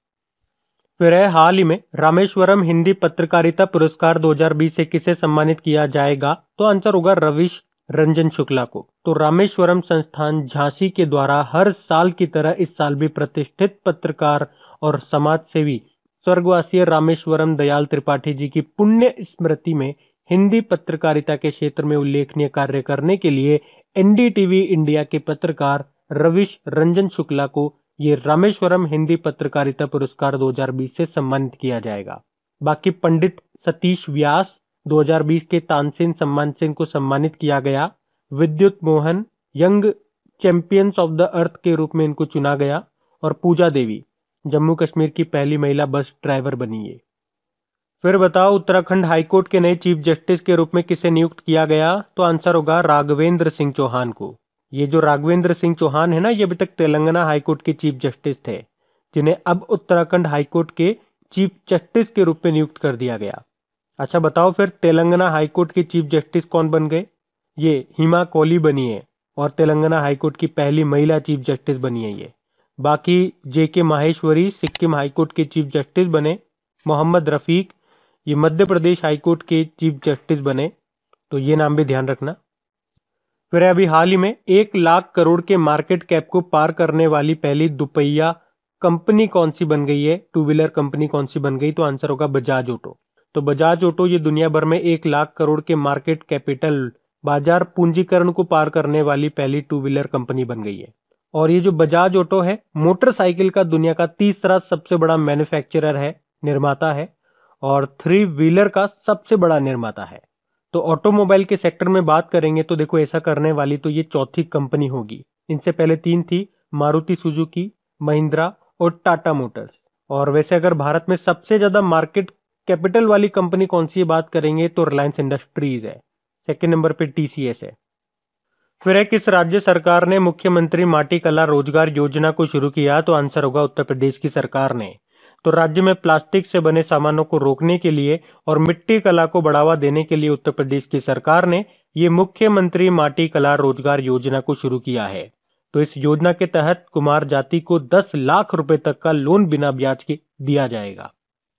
फिर हाल ही में रामेश्वरम हिंदी पत्रकारिता पुरस्कार 2020 से किसे सम्मानित किया जाएगा तो आंसर होगा रविश रंजन शुक्ला को तो रामेश्वरम संस्थान झांसी के द्वारा हर साल की तरह इस साल भी प्रतिष्ठित पत्रकार और समाज सेवी स्वर्गवासी रामेश्वरम दयाल त्रिपाठी जी की पुण्य स्मृति में हिंदी पत्रकारिता के क्षेत्र में उल्लेखनीय कार्य करने के लिए एनडीटीवी इंडिया के पत्रकार रविश रंजन शुक्ला को ये रामेश्वरम हिंदी पत्रकारिता पुरस्कार 2020 से सम्मानित किया जाएगा बाकी पंडित सतीश व्यास 2020 के तानसेन सम्मान से इनको सम्मानित किया गया Vidyut Mohan young champions of the earth के रूप में इनको चुना गया और पूजा देवी जम्मू कश्मीर की पहली महिला बस ड्राइवर बनी है फिर बताओ उत्तराखंड हाईकोर्ट के नए चीफ जस्टिस के रूप में किसे नियुक्त किया गया तो आंसर होगा राघवेंद्र सिंह चौहान को ये जो राघवेंद्र सिंह चौहान है ना ये अभी तक तेलंगाना हाईकोर्ट के चीफ जस्टिस थे जिन्हें अब उत्तराखंड हाईकोर्ट के चीफ जस्टिस के रूप में नियुक्त कर दिया गया अच्छा बताओ फिर तेलंगाना हाईकोर्ट के चीफ जस्टिस कौन बन गए ये हिमा कोहली बनी है और तेलंगाना हाईकोर्ट की पहली महिला चीफ जस्टिस बनी है ये बाकी J K Maheshwari Sikkim high court के चीफ जस्टिस बने मोहम्मद रफीक ये मध्य प्रदेश हाईकोर्ट के चीफ जस्टिस बने तो ये नाम भी ध्यान रखना फिर अभी हाल ही में एक लाख करोड़ के मार्केट कैप को पार करने वाली पहली दुपहिया कंपनी कौन सी बन गई है टू व्हीलर कंपनी कौन सी बन गई तो आंसर होगा बजाज ऑटो तो बजाज ऑटो ये दुनिया भर में एक लाख करोड़ के मार्केट कैपिटल बाजार पूंजीकरण को पार करने वाली पहली टू व्हीलर कंपनी बन गई है और ये जो बजाज ऑटो है मोटरसाइकिल का दुनिया का तीसरा सबसे बड़ा मैन्युफैक्चरर है निर्माता है और थ्री व्हीलर का सबसे बड़ा निर्माता है तो ऑटोमोबाइल के सेक्टर में बात करेंगे तो देखो ऐसा करने वाली तो ये चौथी कंपनी होगी इनसे पहले तीन थी मारुति सुजुकी महिंद्रा और टाटा मोटर्स और वैसे अगर भारत में सबसे ज़्यादा मार्केट कैपिटल वाली कंपनी कौन सी बात करेंगे तो रिलायंस इंडस्ट्रीज है सेकेंड नंबर पे टीसीएस है फिर है किस राज्य सरकार ने मुख्यमंत्री माटी कला रोजगार योजना को शुरू किया तो आंसर होगा उत्तर प्रदेश की सरकार ने तो राज्य में प्लास्टिक से बने सामानों को रोकने के लिए और मिट्टी कला को बढ़ावा देने के लिए उत्तर प्रदेश की सरकार ने ये मुख्यमंत्री माटी कला रोजगार योजना को शुरू किया है तो इस योजना के तहत कुमार जाति को 10 लाख रुपए तक का लोन बिना ब्याज के दिया जाएगा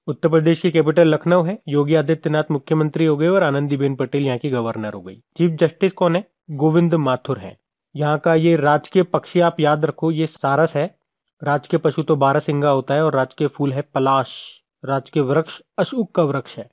उत्तर प्रदेश की कैपिटल लखनऊ है योगी आदित्यनाथ मुख्यमंत्री हो गए और आनंदीबेन पटेल यहाँ की गवर्नर हो गई चीफ जस्टिस कौन है गोविंद माथुर है यहाँ का ये राजकीय पक्षी आप याद रखो ये सारस है राज के पशु तो बारह सिंगा होता है और राज के फूल है पलाश राज के वृक्ष अशोक का वृक्ष है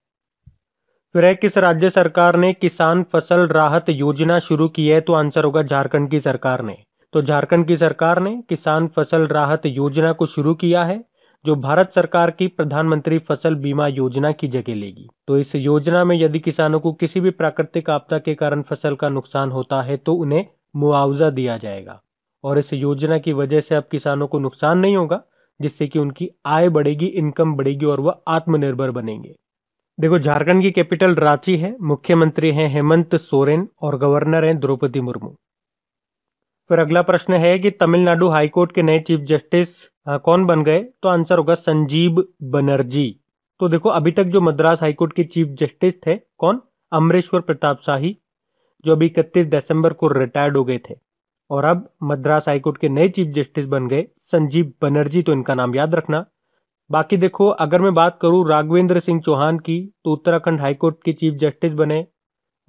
फिर किस राज्य सरकार ने किसान फसल राहत योजना शुरू की है तो आंसर होगा झारखंड की सरकार ने तो झारखंड की सरकार ने किसान फसल राहत योजना को शुरू किया है जो भारत सरकार की प्रधानमंत्री फसल बीमा योजना की जगह लेगी तो इस योजना में यदि किसानों को किसी भी प्राकृतिक आपदा के कारण फसल का नुकसान होता है तो उन्हें मुआवजा दिया जाएगा और इस योजना की वजह से अब किसानों को नुकसान नहीं होगा जिससे कि उनकी आय बढ़ेगी इनकम बढ़ेगी और वह आत्मनिर्भर बनेंगे देखो झारखंड की कैपिटल रांची है मुख्यमंत्री हैं हेमंत सोरेन और गवर्नर हैं द्रौपदी मुर्मू फिर अगला प्रश्न है कि तमिलनाडु हाईकोर्ट के नए चीफ जस्टिस कौन बन गए तो आंसर होगा संजीव बनर्जी तो देखो अभी तक जो मद्रास हाईकोर्ट के चीफ जस्टिस थे कौन अमरेश्वर प्रताप शाही जो अभी इकतीस दिसंबर को रिटायर्ड हो गए थे और अब मद्रास हाईकोर्ट के नए चीफ जस्टिस बन गए संजीव बनर्जी तो इनका नाम याद रखना बाकी देखो अगर मैं बात करूं राघवेंद्र सिंह चौहान की तो उत्तराखंड हाईकोर्ट के चीफ जस्टिस बने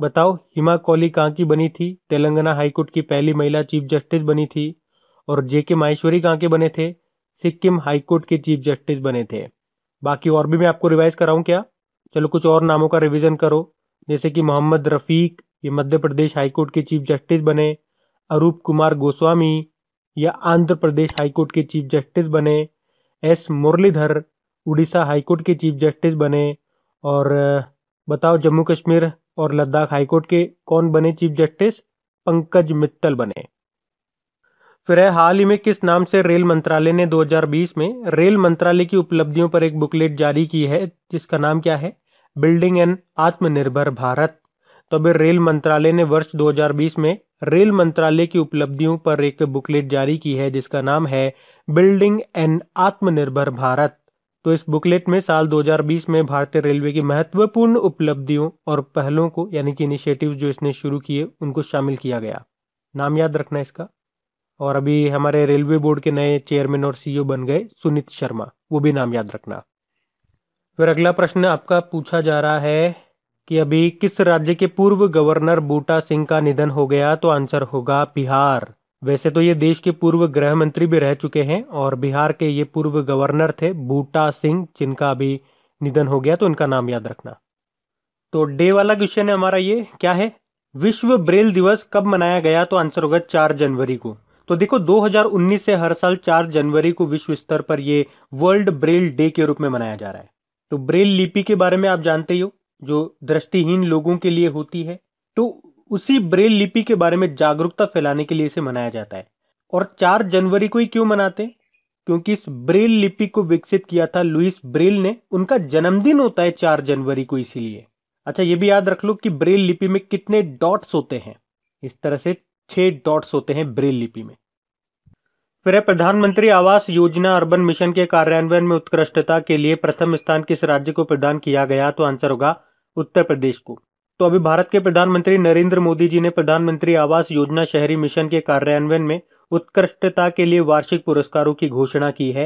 बताओ हिमा कौली कहाँ की बनी थी तेलंगाना हाईकोर्ट की पहली महिला चीफ जस्टिस बनी थी और जे के माहेश्वरी कहाँ के बने थे सिक्किम हाईकोर्ट के चीफ जस्टिस बने थे बाकी और भी मैं आपको रिवाइज कराऊं क्या चलो कुछ और नामों का रिविजन करो जैसे कि मोहम्मद रफीक ये मध्य प्रदेश हाईकोर्ट के चीफ जस्टिस बने अरूप कुमार गोस्वामी या आंध्र प्रदेश हाईकोर्ट के चीफ जस्टिस बने एस मुरलीधर उड़ीसा हाईकोर्ट के चीफ जस्टिस बने और बताओ जम्मू कश्मीर और लद्दाख हाईकोर्ट के कौन बने चीफ जस्टिस पंकज मित्तल बने फिर है हाल ही में किस नाम से रेल मंत्रालय ने 2020 में रेल मंत्रालय की उपलब्धियों पर एक बुकलेट जारी की है जिसका नाम क्या है बिल्डिंग एन आत्मनिर्भर भारत तो अभी रेल मंत्रालय ने वर्ष 2020 में रेल मंत्रालय की उपलब्धियों पर एक बुकलेट जारी की है जिसका नाम है बिल्डिंग एन आत्मनिर्भर भारत तो इस बुकलेट में साल 2020 में भारतीय रेलवे की महत्वपूर्ण उपलब्धियों और पहलों को यानी कि इनिशिएटिव जो इसने शुरू किए उनको शामिल किया गया नाम याद रखना इसका और अभी हमारे रेलवे बोर्ड के नए चेयरमैन और सीईओ बन गए सुनीत शर्मा वो भी नाम याद रखना फिर अगला प्रश्न आपका पूछा जा रहा है कि अभी किस राज्य के पूर्व गवर्नर बूटा सिंह का निधन हो गया तो आंसर होगा बिहार वैसे तो ये देश के पूर्व गृह मंत्री भी रह चुके हैं और बिहार के ये पूर्व गवर्नर थे बूटा सिंह जिनका अभी निधन हो गया तो उनका नाम याद रखना तो डे वाला क्वेश्चन है हमारा ये क्या है विश्व ब्रेल दिवस कब मनाया गया तो आंसर होगा चार जनवरी को तो देखो 2019 से हर साल 4 जनवरी को विश्व स्तर पर ये वर्ल्ड ब्रेल डे के रूप में मनाया जा रहा है तो ब्रेल लिपि के बारे में आप जानते ही हो जो दृष्टिहीन लोगों के लिए होती है तो उसी ब्रेल लिपि के बारे में जागरूकता फैलाने के लिए इसे मनाया जाता है और चार जनवरी को ही क्यों मनाते हैं क्योंकि इस ब्रेल लिपि को विकसित किया था लुइस ब्रेल ने उनका जन्मदिन होता है चार जनवरी को इसीलिए अच्छा ये भी याद रख लो कि ब्रेल लिपि में कितने डॉट्स होते हैं इस तरह से छह डॉट्स होते हैं ब्रेल लिपि में फिर प्रधानमंत्री आवास योजना अर्बन मिशन के कार्यान्वयन में उत्कृष्टता के लिए प्रथम स्थान किस राज्य को प्रदान किया गया तो आंसर होगा उत्तर प्रदेश को तो अभी भारत के प्रधानमंत्री नरेंद्र मोदी जी ने प्रधानमंत्री आवास योजना शहरी मिशन के कार्यान्वयन में उत्कृष्टता के लिए वार्षिक पुरस्कारों की घोषणा की है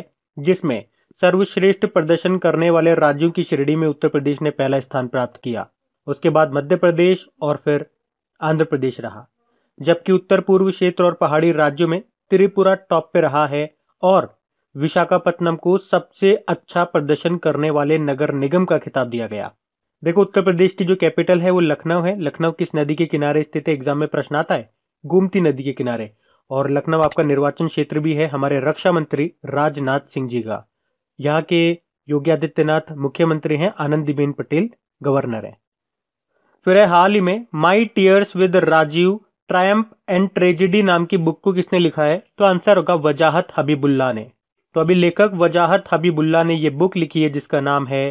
जिसमें सर्वश्रेष्ठ प्रदर्शन करने वाले राज्यों की श्रेणी में उत्तर प्रदेश ने पहला स्थान प्राप्त किया उसके बाद मध्य प्रदेश और फिर आंध्र प्रदेश रहा जबकि उत्तर पूर्व क्षेत्र और पहाड़ी राज्यों में त्रिपुरा टॉप पे रहा है और विशाखापट्टनम को सबसे अच्छा प्रदर्शन करने वाले नगर निगम का खिताब दिया गया देखो उत्तर प्रदेश की जो कैपिटल है वो लखनऊ है लखनऊ किस नदी के किनारे स्थित है एग्जाम में प्रश्न आता है गोमती नदी के किनारे और लखनऊ आपका निर्वाचन क्षेत्र भी है हमारे रक्षा मंत्री राजनाथ सिंह जी का यहाँ के योगी आदित्यनाथ मुख्यमंत्री हैं आनंदीबेन पटेल गवर्नर हैं फिर है हाल ही में my tears with Rajiv triumph and tragedy नाम की बुक को किसने लिखा है तो आंसर होगा वजाहत हबीबुल्ला ने तो अभी लेखक वजाहत हबीबुल्ला ने यह बुक लिखी है जिसका नाम है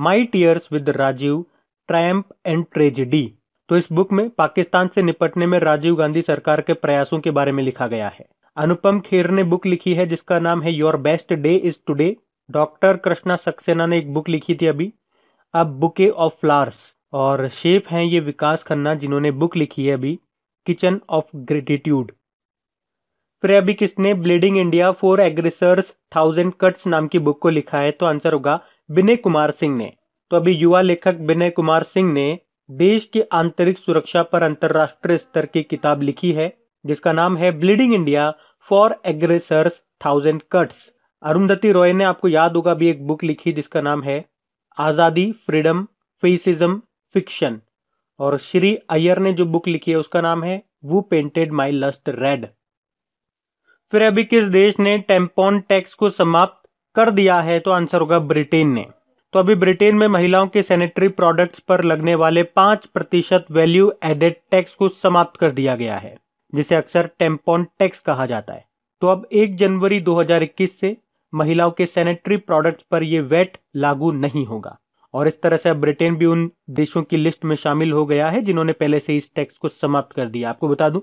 my tears with Rajiv triumph and tragedy तो इस बुक में पाकिस्तान से निपटने में राजीव गांधी सरकार के प्रयासों के बारे में लिखा गया है अनुपम खेर ने बुक लिखी है जिसका नाम है your best day is today doctor Krishna Saxena ने एक बुक लिखी थी अभी अब बुके ऑफ फ्लावर्स और शेफ हैं ये विकास खन्ना जिन्होंने बुक लिखी है अभी किचन ऑफ ग्रेटिट्यूड फिर अभी किसने bleeding India four aggressors thousand cuts नाम की बुक को लिखा है तो आंसर होगा विनय कुमार सिंह ने तो अभी युवा लेखक विनय कुमार सिंह ने देश की आंतरिक सुरक्षा पर अंतरराष्ट्रीय स्तर की किताब लिखी है जिसका नाम है bleeding India four aggressors thousand cuts Arundhati Roy ने आपको याद होगा अभी एक बुक लिखी जिसका नाम है आज़ादी फ्रीडम फेसिज्म फिक्शन और श्री अय्यर ने जो बुक लिखी है उसका नाम है वो पेंटेड माई लस्ट रेड फिर अभी किस देश ने टेम्पोन टैक्स को समाप्त कर दिया है तो आंसर होगा ब्रिटेन ने तो अभी ब्रिटेन में महिलाओं के सैनिटरी प्रोडक्ट्स पर लगने वाले पांच प्रतिशत वैल्यू एडेड टैक्स को समाप्त कर दिया गया है जिसे अक्सर टेम्पोन टैक्स कहा जाता है तो अब 1 जनवरी 2021 से महिलाओं के सैनिटरी प्रोडक्ट्स पर यह वेट लागू नहीं होगा और इस तरह से अब ब्रिटेन भी उन देशों की लिस्ट में शामिल हो गया है जिन्होंने पहले से इस टैक्स को समाप्त कर दिया आपको बता दूं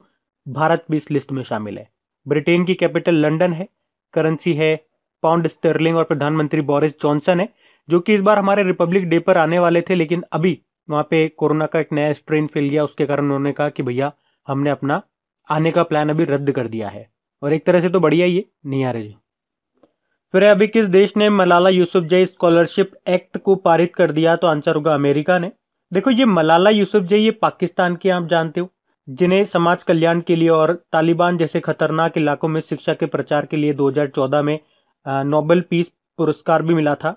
भारत भी इस लिस्ट में शामिल है ब्रिटेन की कैपिटल लंदन है करेंसी है पाउंड स्टर्लिंग और प्रधानमंत्री बोरिस जॉनसन है जो कि इस बार हमारे रिपब्लिक डे पर आने वाले थे लेकिन अभी वहां पे कोरोना का एक नया स्ट्रेन फैल गया उसके कारण उन्होंने कहा कि भैया हमने अपना आने का प्लान अभी रद्द कर दिया है और एक तरह से तो बढ़िया ये नहीं आ रहे जी फिर अभी किस देश ने मलाला यूसुफ यूसुफजई स्कॉलरशिप एक्ट को पारित कर दिया तो आंसर होगा अमेरिका ने देखो ये मलाला यूसुफ यूसुफजई ये पाकिस्तान के आप जानते हो जिन्हें समाज कल्याण के लिए और तालिबान जैसे खतरनाक इलाकों में शिक्षा के प्रचार के लिए 2014 में नोबेल पीस पुरस्कार भी मिला था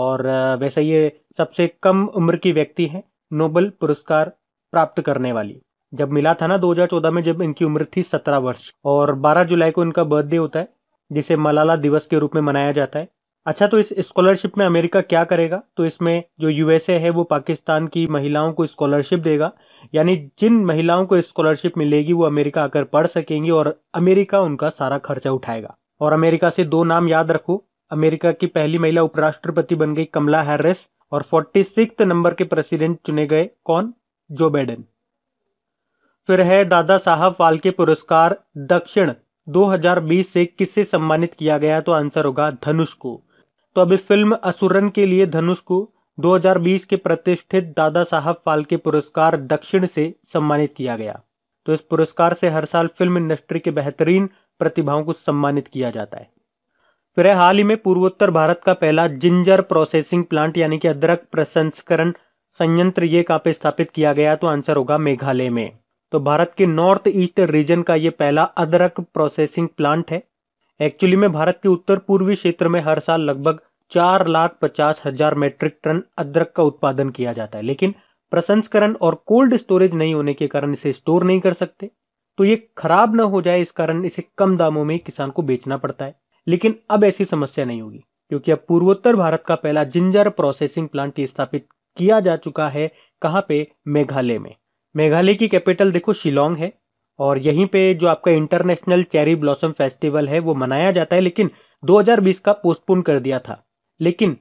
और वैसे ये सबसे कम उम्र की व्यक्ति हैं नोबेल पुरस्कार प्राप्त करने वाली जब मिला था ना 2014 में जब इनकी उम्र थी 17 वर्ष और 12 जुलाई को इनका बर्थडे होता है जिसे मलाला दिवस के रूप में मनाया जाता है अच्छा तो इस स्कॉलरशिप में अमेरिका क्या करेगा तो इसमें जो यूएसए है वो पाकिस्तान की महिलाओं को स्कॉलरशिप देगा यानी जिन महिलाओं को स्कॉलरशिप मिलेगी वो अमेरिका आकर पढ़ सकेंगी और अमेरिका उनका सारा खर्चा उठाएगा और अमेरिका से दो नाम याद रखो अमेरिका की पहली महिला उपराष्ट्रपति बन गई कमला हैरिस और फोर्टी सिक्स नंबर के प्रेसिडेंट चुने गए कौन जो बाइडेन फिर है दादा साहब फाल्के पुरस्कार दक्षिण 2020 से किससे सम्मानित किया गया तो आंसर होगा धनुष को तो अब इस फिल्म असुरन के लिए धनुष को 2020 के प्रतिष्ठित दादा साहब फाल्के पुरस्कार दक्षिण से सम्मानित किया गया तो इस पुरस्कार से हर साल फिल्म इंडस्ट्री के बेहतरीन प्रतिभाओं को सम्मानित किया जाता है फिर हाल ही में पूर्वोत्तर भारत का पहला जिंजर प्रोसेसिंग प्लांट यानी कि अदरक प्रसंस्करण संयंत्र ये कहाँ पे स्थापित किया गया तो आंसर होगा मेघालय में तो भारत के नॉर्थ ईस्ट रीजन का ये पहला अदरक प्रोसेसिंग प्लांट है एक्चुअली में भारत के उत्तर पूर्वी क्षेत्र में हर साल लगभग चार लाख पचास हजार मेट्रिक टन अदरक का उत्पादन किया जाता है लेकिन प्रसंस्करण और कोल्ड स्टोरेज नहीं होने के कारण इसे स्टोर नहीं कर सकते तो ये खराब ना हो जाए इस कारण इसे कम दामों में किसान को बेचना पड़ता है लेकिन अब ऐसी समस्या नहीं होगी क्योंकि अब पूर्वोत्तर भारत का पहला जिंजर प्रोसेसिंग प्लांट स्थापित किया जा चुका है कहाँ पे मेघालय में मेघालय की कैपिटल देखो शिलोंग है और यहीं पे जो आपका इंटरनेशनल चेरी ब्लॉसम फेस्टिवल है वो मनाया जाता है लेकिन 2020 का पोस्टपोन कर दिया था लेकिन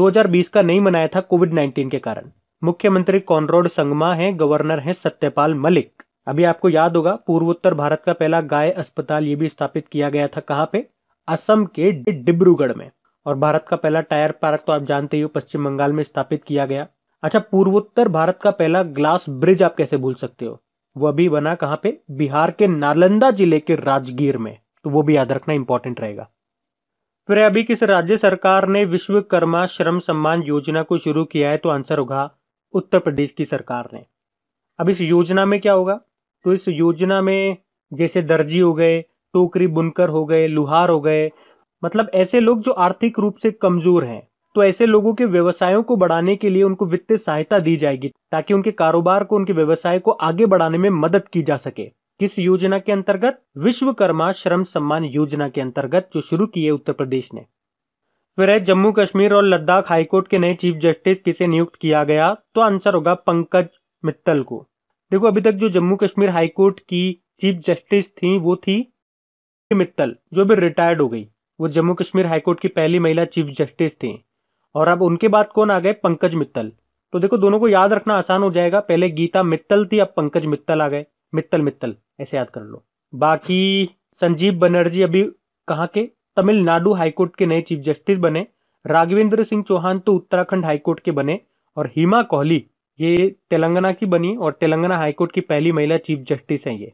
2020 का नहीं मनाया था कोविड 19 के कारण मुख्यमंत्री कॉनरोड संगमा हैं गवर्नर हैं सत्यपाल मलिक अभी आपको याद होगा पूर्वोत्तर भारत का पहला गाय अस्पताल ये भी स्थापित किया गया था कहाँ पे असम के डिब्रूगढ़ में और भारत का पहला टायर पार्क तो आप जानते ही हो पश्चिम बंगाल में स्थापित किया गया अच्छा पूर्वोत्तर भारत का पहला ग्लास ब्रिज आप कैसे भूल सकते हो वह भी बना कहाँ पे बिहार के नालंदा जिले के राजगीर में तो वो भी याद रखना इंपॉर्टेंट रहेगा फिर अभी किस राज्य सरकार ने विश्वकर्मा श्रम सम्मान योजना को शुरू किया है तो आंसर होगा उत्तर प्रदेश की सरकार ने अब इस योजना में क्या होगा तो इस योजना में जैसे दर्जी हो गए टोकरी बुनकर हो गए लुहार हो गए मतलब ऐसे लोग जो आर्थिक रूप से कमजोर हैं तो ऐसे लोगों के व्यवसायों को बढ़ाने के लिए उनको वित्तीय सहायता दी जाएगी ताकि उनके कारोबार को उनके व्यवसाय को आगे बढ़ाने में मदद की जा सके किस योजना के अंतर्गत विश्वकर्मा श्रम सम्मान योजना के अंतर्गत जो शुरू की है उत्तर प्रदेश ने फिर है जम्मू कश्मीर और लद्दाख हाईकोर्ट के नए चीफ जस्टिस किसे नियुक्त किया गया तो आंसर होगा पंकज मित्तल को देखो अभी तक जो जम्मू कश्मीर हाईकोर्ट की चीफ जस्टिस थी वो थी मित्तल जो अभी रिटायर्ड हो गई वो जम्मू कश्मीर हाईकोर्ट की पहली महिला चीफ जस्टिस थी और अब उनके बाद कौन आ गए पंकज मित्तल तो देखो दोनों को याद रखना आसान हो जाएगा पहले गीता मित्तल थी अब पंकज मित्तल आ गए मित्तल मित्तल ऐसे याद कर लो बाकी संजीव बनर्जी अभी कहा के तमिलनाडु हाईकोर्ट के नए चीफ जस्टिस बने राघवेंद्र सिंह चौहान तो उत्तराखंड हाईकोर्ट के बने और हिमा कोहली ये तेलंगाना की बनी और तेलंगाना हाईकोर्ट की पहली महिला चीफ जस्टिस हैं ये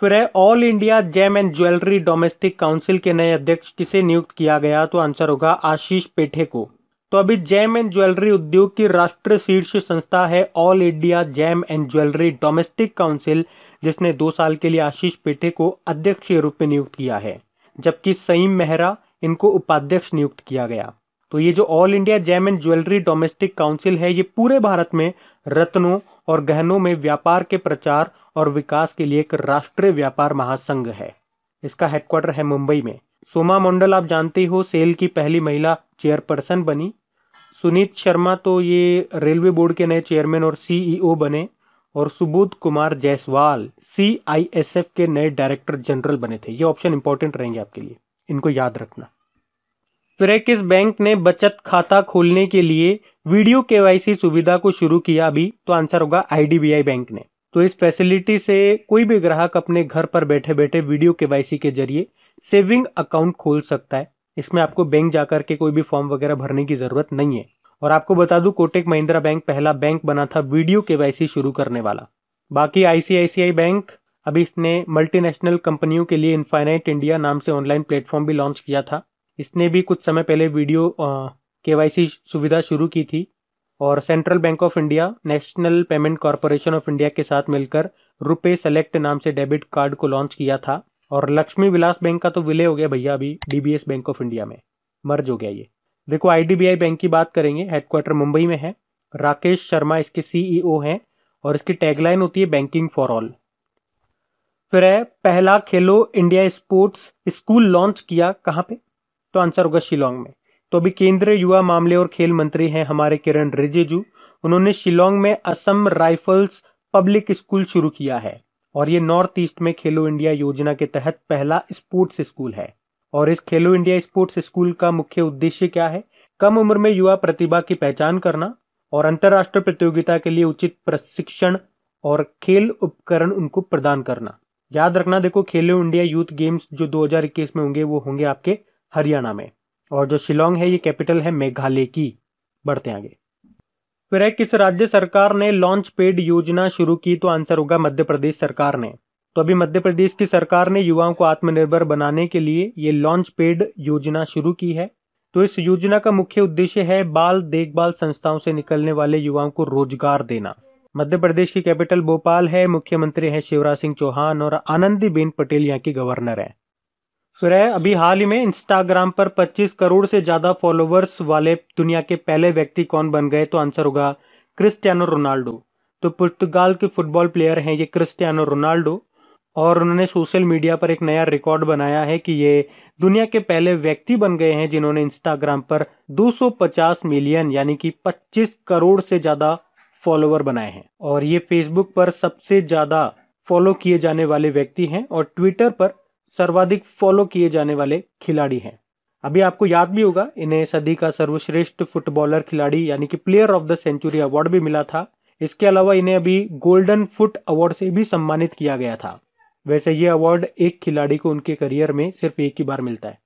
फिर है all India gem and jewellery domestic council के नए अध्यक्ष किसे नियुक्त किया गया तो आंसर होगा आशीष पेठे को तो अभी जैम एंड ज्वेलरी उद्योग की राष्ट्रीय शीर्ष संस्था है all India gem and jewellery domestic council जिसने दो साल के लिए आशीष पेठे को अध्यक्ष के रूप में नियुक्त किया है जबकि सईम मेहरा इनको उपाध्यक्ष नियुक्त किया गया तो ये जो all India gem and jewellery domestic council है ये पूरे भारत में रत्नों और गहनों में व्यापार के प्रचार और विकास के लिए एक राष्ट्रीय व्यापार महासंघ है इसका हेडक्वार्टर है मुंबई में सोमा मंडल आप जानते हो सेल की पहली महिला चेयरपर्सन बनी सुनीत शर्मा तो ये रेलवे बोर्ड के नए चेयरमैन और सीईओ e बने और सुबोध कुमार जायसवाल सी के नए डायरेक्टर जनरल बने थे ये ऑप्शन इंपॉर्टेंट रहेंगे आपके लिए इनको याद रखना फ्रेकिस बैंक ने बचत खाता खोलने के लिए वीडियो केवाईसी सुविधा को शुरू किया अभी तो आंसर होगा आईडीबीआई बैंक ने तो इस फैसिलिटी से कोई भी ग्राहक अपने घर पर बैठे बैठे वीडियो केवाईसी के जरिए सेविंग अकाउंट खोल सकता है इसमें आपको बैंक जाकर के कोई भी फॉर्म वगैरह भरने की जरूरत नहीं है और आपको बता दू कोटेक महिंद्रा बैंक पहला बैंक बना था वीडियो केवाईसी शुरू करने वाला बाकी आईसीआईसीआई बैंक अभी इसने मल्टीनेशनल कंपनियों के लिए इन्फाइनाइट इंडिया नाम से ऑनलाइन प्लेटफॉर्म भी लॉन्च किया था इसने भी कुछ समय पहले वीडियो के सुविधा शुरू की थी और central bank of India national payment corporation of India के साथ मिलकर रुपे सेलेक्ट नाम से डेबिट कार्ड को लॉन्च किया था और लक्ष्मी विलास बैंक का तो विलय हो गया भैया अभी डीबीएस बैंक ऑफ इंडिया में मर्ज हो गया ये देखो आईडीबीआई बैंक की बात करेंगे हेडक्वार्टर मुंबई में है राकेश शर्मा इसके सीईओ e हैं और इसकी टैगलाइन होती है बैंकिंग फॉर ऑल फिर है पहला खेलो इंडिया स्पोर्ट्स स्कूल लॉन्च किया कहाँ पे तो आंसर होगा शिलोंग में तो अभी केंद्रीय युवा मामले और खेल मंत्री हैं हमारे किरण रिजिजू उन्होंने शिलोंग में असम राइफल्स पब्लिक स्कूल शुरू किया है और ये नॉर्थ ईस्ट में खेलो इंडिया योजना के तहत पहला स्पोर्ट्स स्कूल है और इस खेलो इंडिया स्पोर्ट्स स्कूल का मुख्य उद्देश्य क्या है कम उम्र में युवा प्रतिभा की पहचान करना और अंतर्राष्ट्रीय प्रतियोगिता के लिए उचित प्रशिक्षण और खेल उपकरण उनको प्रदान करना याद रखना देखो खेलो इंडिया यूथ गेम्स जो 2021 में होंगे वो होंगे आपके हरियाणा में और जो शिलोंग है ये कैपिटल है मेघालय की बढ़ते आगे फिर है किस राज्य सरकार ने लॉन्च पेड योजना शुरू की तो आंसर होगा मध्य प्रदेश सरकार ने तो अभी मध्य प्रदेश की सरकार ने युवाओं को आत्मनिर्भर बनाने के लिए ये लॉन्च पेड योजना शुरू की है तो इस योजना का मुख्य उद्देश्य है बाल देखभाल संस्थाओं से निकलने वाले युवाओं को रोजगार देना मध्य प्रदेश की कैपिटल भोपाल है मुख्यमंत्री है शिवराज सिंह चौहान और आनंदीबेन पटेल यहाँ की गवर्नर है वह अभी हाल ही में इंस्टाग्राम पर 25 करोड़ से ज़्यादा फॉलोवर्स वाले दुनिया के पहले व्यक्ति कौन बन गए तो आंसर होगा क्रिस्टियानो रोनाल्डो तो पुर्तगाल के फुटबॉल प्लेयर हैं ये क्रिस्टियानो रोनाल्डो और उन्होंने सोशल मीडिया पर एक नया रिकॉर्ड बनाया है कि ये दुनिया के पहले व्यक्ति बन गए हैं जिन्होंने इंस्टाग्राम पर 250 मिलियन यानी कि 25 करोड़ से ज़्यादा फॉलोवर बनाए हैं और ये फेसबुक पर सबसे ज़्यादा फॉलो किए जाने वाले व्यक्ति हैं और ट्विटर पर सर्वाधिक फॉलो किए जाने वाले खिलाड़ी हैं अभी आपको याद भी होगा इन्हें सदी का सर्वश्रेष्ठ फुटबॉलर खिलाड़ी यानी कि player of the century award भी मिला था इसके अलावा इन्हें अभी गोल्डन फुट अवार्ड से भी सम्मानित किया गया था वैसे ये अवार्ड एक खिलाड़ी को उनके करियर में सिर्फ एक ही बार मिलता है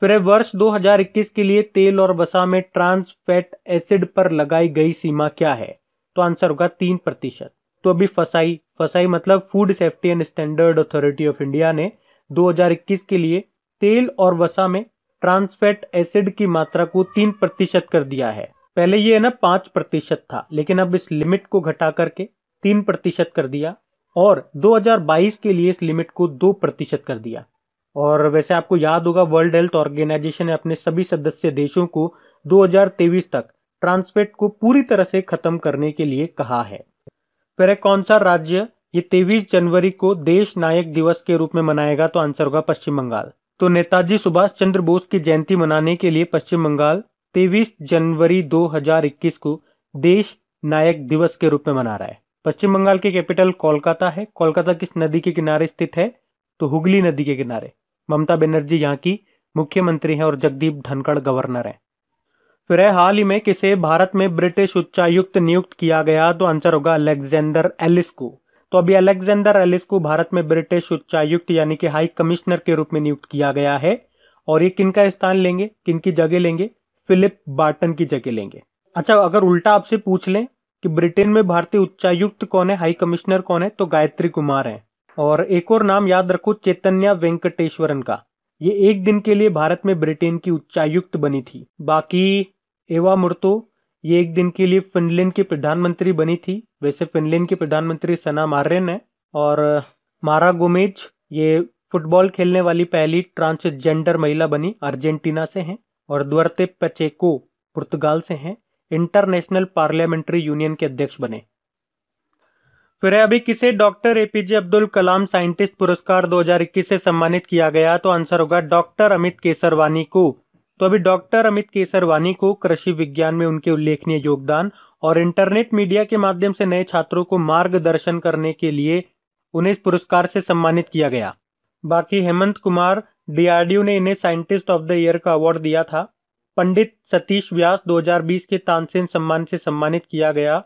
फिर वर्ष 2021 के लिए तेल और वसा में ट्रांस फैट एसिड पर लगाई गई सीमा क्या है तो आंसर होगा तीन प्रतिशत तो अभी फसाई फसाई मतलब food safety and standard authority of India ने 2021 के लिए तेल और वसा में ट्रांसफेट एसिड की मात्रा को तीन प्रतिशत कर दिया है पहले ये है ना पांच प्रतिशत था लेकिन अब इस लिमिट को घटा करके तीन प्रतिशत कर दिया और 2022 के लिए इस लिमिट को दो प्रतिशत कर दिया और वैसे आपको याद होगा वर्ल्ड हेल्थ ऑर्गेनाइजेशन ने अपने सभी सदस्य देशों को 2023 तक ट्रांसफेट को पूरी तरह से खत्म करने के लिए कहा है फिर है कौन सा राज्य ये तेईस जनवरी को देश नायक दिवस के रूप में मनाएगा तो आंसर होगा पश्चिम बंगाल तो नेताजी सुभाष चंद्र बोस की जयंती मनाने के लिए पश्चिम बंगाल तेवीस जनवरी 2021 को देश नायक दिवस के रूप में मना रहा है पश्चिम बंगाल की कैपिटल कोलकाता है कोलकाता किस नदी के किनारे स्थित है तो हुगली नदी के किनारे ममता बनर्जी यहाँ की मुख्यमंत्री हैं और जगदीप धनखड़ गवर्नर हैं फिर है हाल ही में किसे भारत में ब्रिटिश उच्चायुक्त नियुक्त किया गया तो आंसर होगा अलेक्जेंडर एलिस को तो अभी अलेक्जेंडर एलिस को भारत में ब्रिटिश उच्चायुक्त यानी कि हाई कमिश्नर के रूप में नियुक्त किया गया है और ये किनका स्थान लेंगे किनकी जगह लेंगे फिलिप बार्टन की जगह लेंगे अच्छा अगर उल्टा आपसे पूछ लें कि ब्रिटेन में भारतीय उच्चायुक्त कौन है हाई कमिश्नर कौन है तो गायत्री कुमार है और एक और नाम याद रखो चैतन्य वेंकटेश्वरन का ये एक दिन के लिए भारत में ब्रिटेन की उच्चायुक्त बनी थी बाकी एवा मुर्तो ये एक दिन के लिए फिनलैंड की प्रधानमंत्री बनी थी वैसे फिनलैंड की प्रधानमंत्री सना मार्रेन है और मारा गोमेज ये फुटबॉल खेलने वाली पहली ट्रांसजेंडर महिला बनी अर्जेंटीना से हैं और द्वरते पचेको पुर्तगाल से हैं इंटरनेशनल पार्लियामेंट्री यूनियन के अध्यक्ष बने फिर अभी किसे doctor APJ Abdul Kalam scientist पुरस्कार 2021 से सम्मानित किया गया तो आंसर होगा डॉक्टर अमित केसरवानी को तो अभी डॉक्टर अमित केसरवानी को कृषि विज्ञान में उनके उल्लेखनीय योगदान और इंटरनेट मीडिया के माध्यम से नए छात्रों को मार्गदर्शन करने के लिए उन्हें इस पुरस्कार से सम्मानित किया गया बाकी हेमंत कुमार डीआरडीओ ने इन्हें साइंटिस्ट ऑफ द ईयर का अवार्ड दिया था पंडित सतीश व्यास 2020 के तानसेन सम्मान से सम्मानित किया गया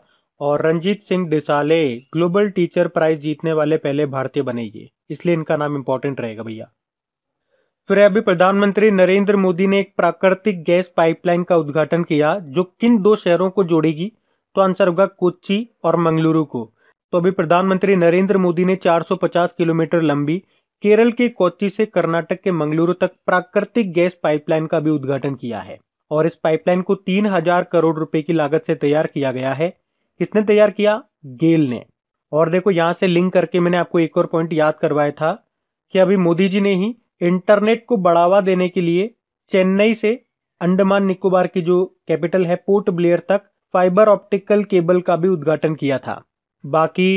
और Ranjit Singh Disale global teacher prize जीतने वाले पहले भारतीय बने ये इसलिए इनका नाम इंपॉर्टेंट रहेगा भैया फिर अभी प्रधानमंत्री नरेंद्र मोदी ने एक प्राकृतिक गैस पाइपलाइन का उद्घाटन किया जो किन दो शहरों को जोड़ेगी तो आंसर होगा कोच्ची और मंगलुरु को तो अभी प्रधानमंत्री नरेंद्र मोदी ने 450 किलोमीटर लंबी केरल के कोच्ची से कर्नाटक के मंगलुरु तक प्राकृतिक गैस पाइपलाइन का भी उद्घाटन किया है और इस पाइपलाइन को तीन हजार करोड़ रुपए की लागत से तैयार किया गया है किसने तैयार किया गेल ने और देखो यहां से लिंक करके मैंने आपको एक और पॉइंट याद करवाया था कि अभी मोदी जी ने ही इंटरनेट को बढ़ावा देने के लिए चेन्नई से अंडमान निकोबार की जो कैपिटल है पोर्ट ब्लेयर तक फाइबर ऑप्टिकल केबल का भी उद्घाटन किया था बाकी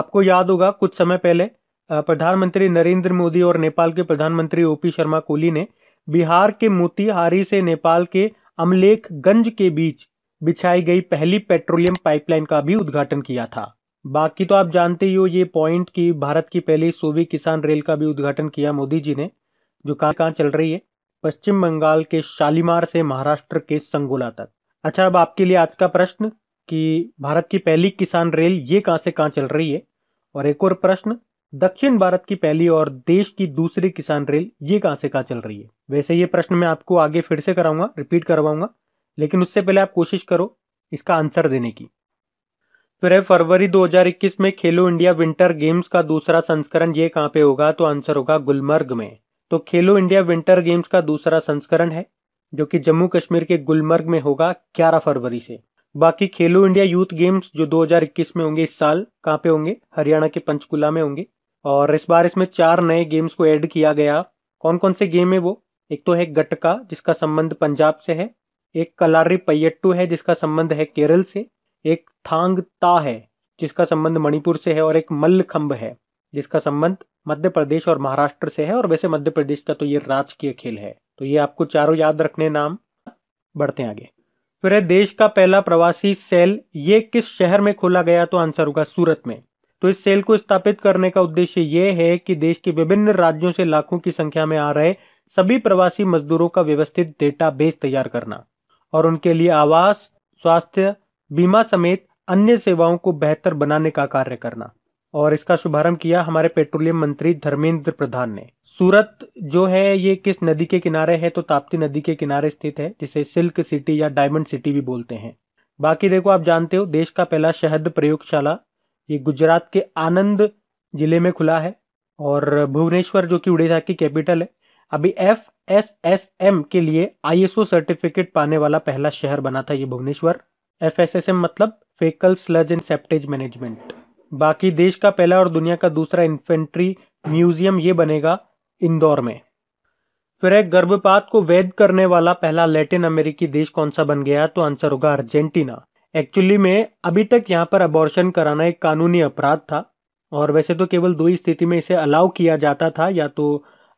आपको याद होगा कुछ समय पहले प्रधानमंत्री नरेंद्र मोदी और नेपाल के प्रधानमंत्री ओपी शर्मा कोहली ने बिहार के मोतिहारी से नेपाल के अमलेखगंज के बीच बिछाई गई पहली पेट्रोलियम पाइपलाइन का भी उद्घाटन किया था बाकी तो आप जानते ही हो ये पॉइंट कि भारत की पहली सोवी किसान रेल का भी उद्घाटन किया मोदी जी ने जो कहाँ कहाँ चल रही है पश्चिम बंगाल के शालीमार से महाराष्ट्र के संगोला तक अच्छा अब आपके लिए आज का प्रश्न कि भारत की पहली किसान रेल ये कहाँ से कहाँ चल रही है और एक और प्रश्न दक्षिण भारत की पहली और देश की दूसरी किसान रेल ये कहाँ से कहाँ चल रही है वैसे ये प्रश्न मैं आपको आगे फिर से कराऊंगा रिपीट करवाऊंगा लेकिन उससे पहले आप कोशिश करो इसका आंसर देने की तेरह फरवरी 2021 में खेलो इंडिया विंटर गेम्स का दूसरा संस्करण ये कहाँ पे होगा तो आंसर होगा गुलमर्ग में तो खेलो इंडिया विंटर गेम्स का दूसरा संस्करण है जो कि जम्मू कश्मीर के गुलमर्ग में होगा 11 फरवरी से बाकी खेलो इंडिया यूथ गेम्स जो 2021 में होंगे इस साल कहाँ पे होंगे हरियाणा के पंचकुला में होंगे और इस बार इसमें चार नए गेम्स को ऐड किया गया कौन कौन से गेम है वो एक तो है गटका जिसका संबंध पंजाब से है एक कलारी पयट्टू है जिसका संबंध है केरल से एक ता है जिसका संबंध मणिपुर से है और एक मल्लखंब है जिसका संबंध मध्य प्रदेश और महाराष्ट्र से है और वैसे मध्य प्रदेश का तो ये राजकीय खेल है तो ये आपको चारों याद रखने नाम बढ़ते हैं आगे फिर है देश का पहला प्रवासी सेल ये किस शहर में खोला गया तो आंसर होगा सूरत में तो इस सेल को स्थापित करने का उद्देश्य ये है कि देश के विभिन्न राज्यों से लाखों की संख्या में आ रहे सभी प्रवासी मजदूरों का व्यवस्थित डेटाबेस तैयार करना और उनके लिए आवास स्वास्थ्य बीमा समेत अन्य सेवाओं को बेहतर बनाने का कार्य करना और इसका शुभारंभ किया हमारे पेट्रोलियम मंत्री धर्मेंद्र प्रधान ने सूरत जो है ये किस नदी के किनारे है तो ताप्ती नदी के किनारे स्थित है जिसे सिल्क सिटी या डायमंड सिटी भी बोलते हैं बाकी देखो आप जानते हो देश का पहला शहद प्रयोगशाला ये गुजरात के आनंद जिले में खुला है और भुवनेश्वर जो कि उड़ीसा की कैपिटल है अभी एफ एस एस एम के लिए आईएसओ सर्टिफिकेट पाने वाला पहला शहर बना था ये भुवनेश्वर एफ मतलब faecal sludge and septage management बाकी देश का पहला और दुनिया का दूसरा इन्फेंट्री म्यूजियम ये बनेगा इंदौर में फिर एक गर्भपात को वैध करने वाला पहला लैटिन अमेरिकी देश कौन सा बन गया तो आंसर होगा अर्जेंटीना एक्चुअली में अभी तक यहाँ पर अबॉर्शन कराना एक कानूनी अपराध था और वैसे तो केवल दो ही स्थिति में इसे अलाउ किया जाता था या तो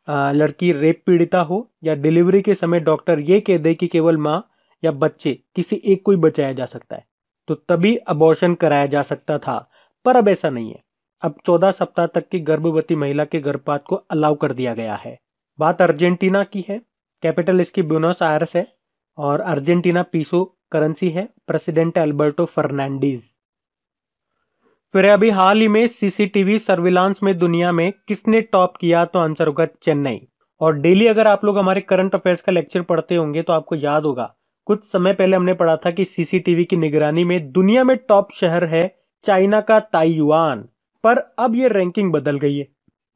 लड़की रेप पीड़िता हो या डिलीवरी के समय डॉक्टर ये कह दे कि केवल माँ या बच्चे किसी एक को ही बचाया जा सकता है तो तभी अबॉर्शन कराया जा सकता था पर अब ऐसा नहीं है अब 14 सप्ताह तक की गर्भवती महिला के गर्भपात को अलाउ कर दिया गया है बात अर्जेंटीना की है कैपिटल इसकी ब्यूनोस आयरस है और अर्जेंटीना पीसो करेंसी है प्रेसिडेंट एल्बर्टो फर्नांडीज फिर अभी हाल ही में सीसीटीवी सर्विलांस में दुनिया में किसने टॉप किया तो आंसर होगा चेन्नई और डेली अगर आप लोग हमारे करंट अफेयर्स का लेक्चर पढ़ते होंगे तो आपको याद होगा कुछ समय पहले हमने पढ़ा था कि सीसीटीवी की निगरानी में दुनिया में टॉप शहर है चाइना का ताइवान पर अब ये रैंकिंग बदल गई है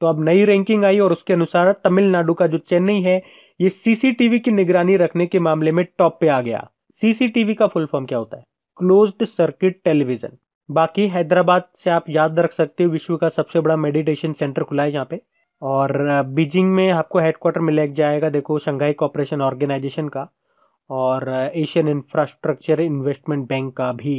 तो अब नई रैंकिंग आई और उसके अनुसार तमिलनाडु का जो चेन्नई है ये सीसीटीवी की निगरानी रखने के मामले में टॉप पे आ गया सीसीटीवी का फुल फॉर्म क्या होता है क्लोज्ड सर्किट टेलीविजन बाकी हैदराबाद से आप याद रख सकते हो विश्व का सबसे बड़ा मेडिटेशन सेंटर खुला है यहाँ पे और बीजिंग में आपको हेडक्वार्टर मिल जाएगा देखो शंघाई कॉपरेशन ऑर्गेनाइजेशन का और एशियन इंफ्रास्ट्रक्चर इन्वेस्टमेंट बैंक का भी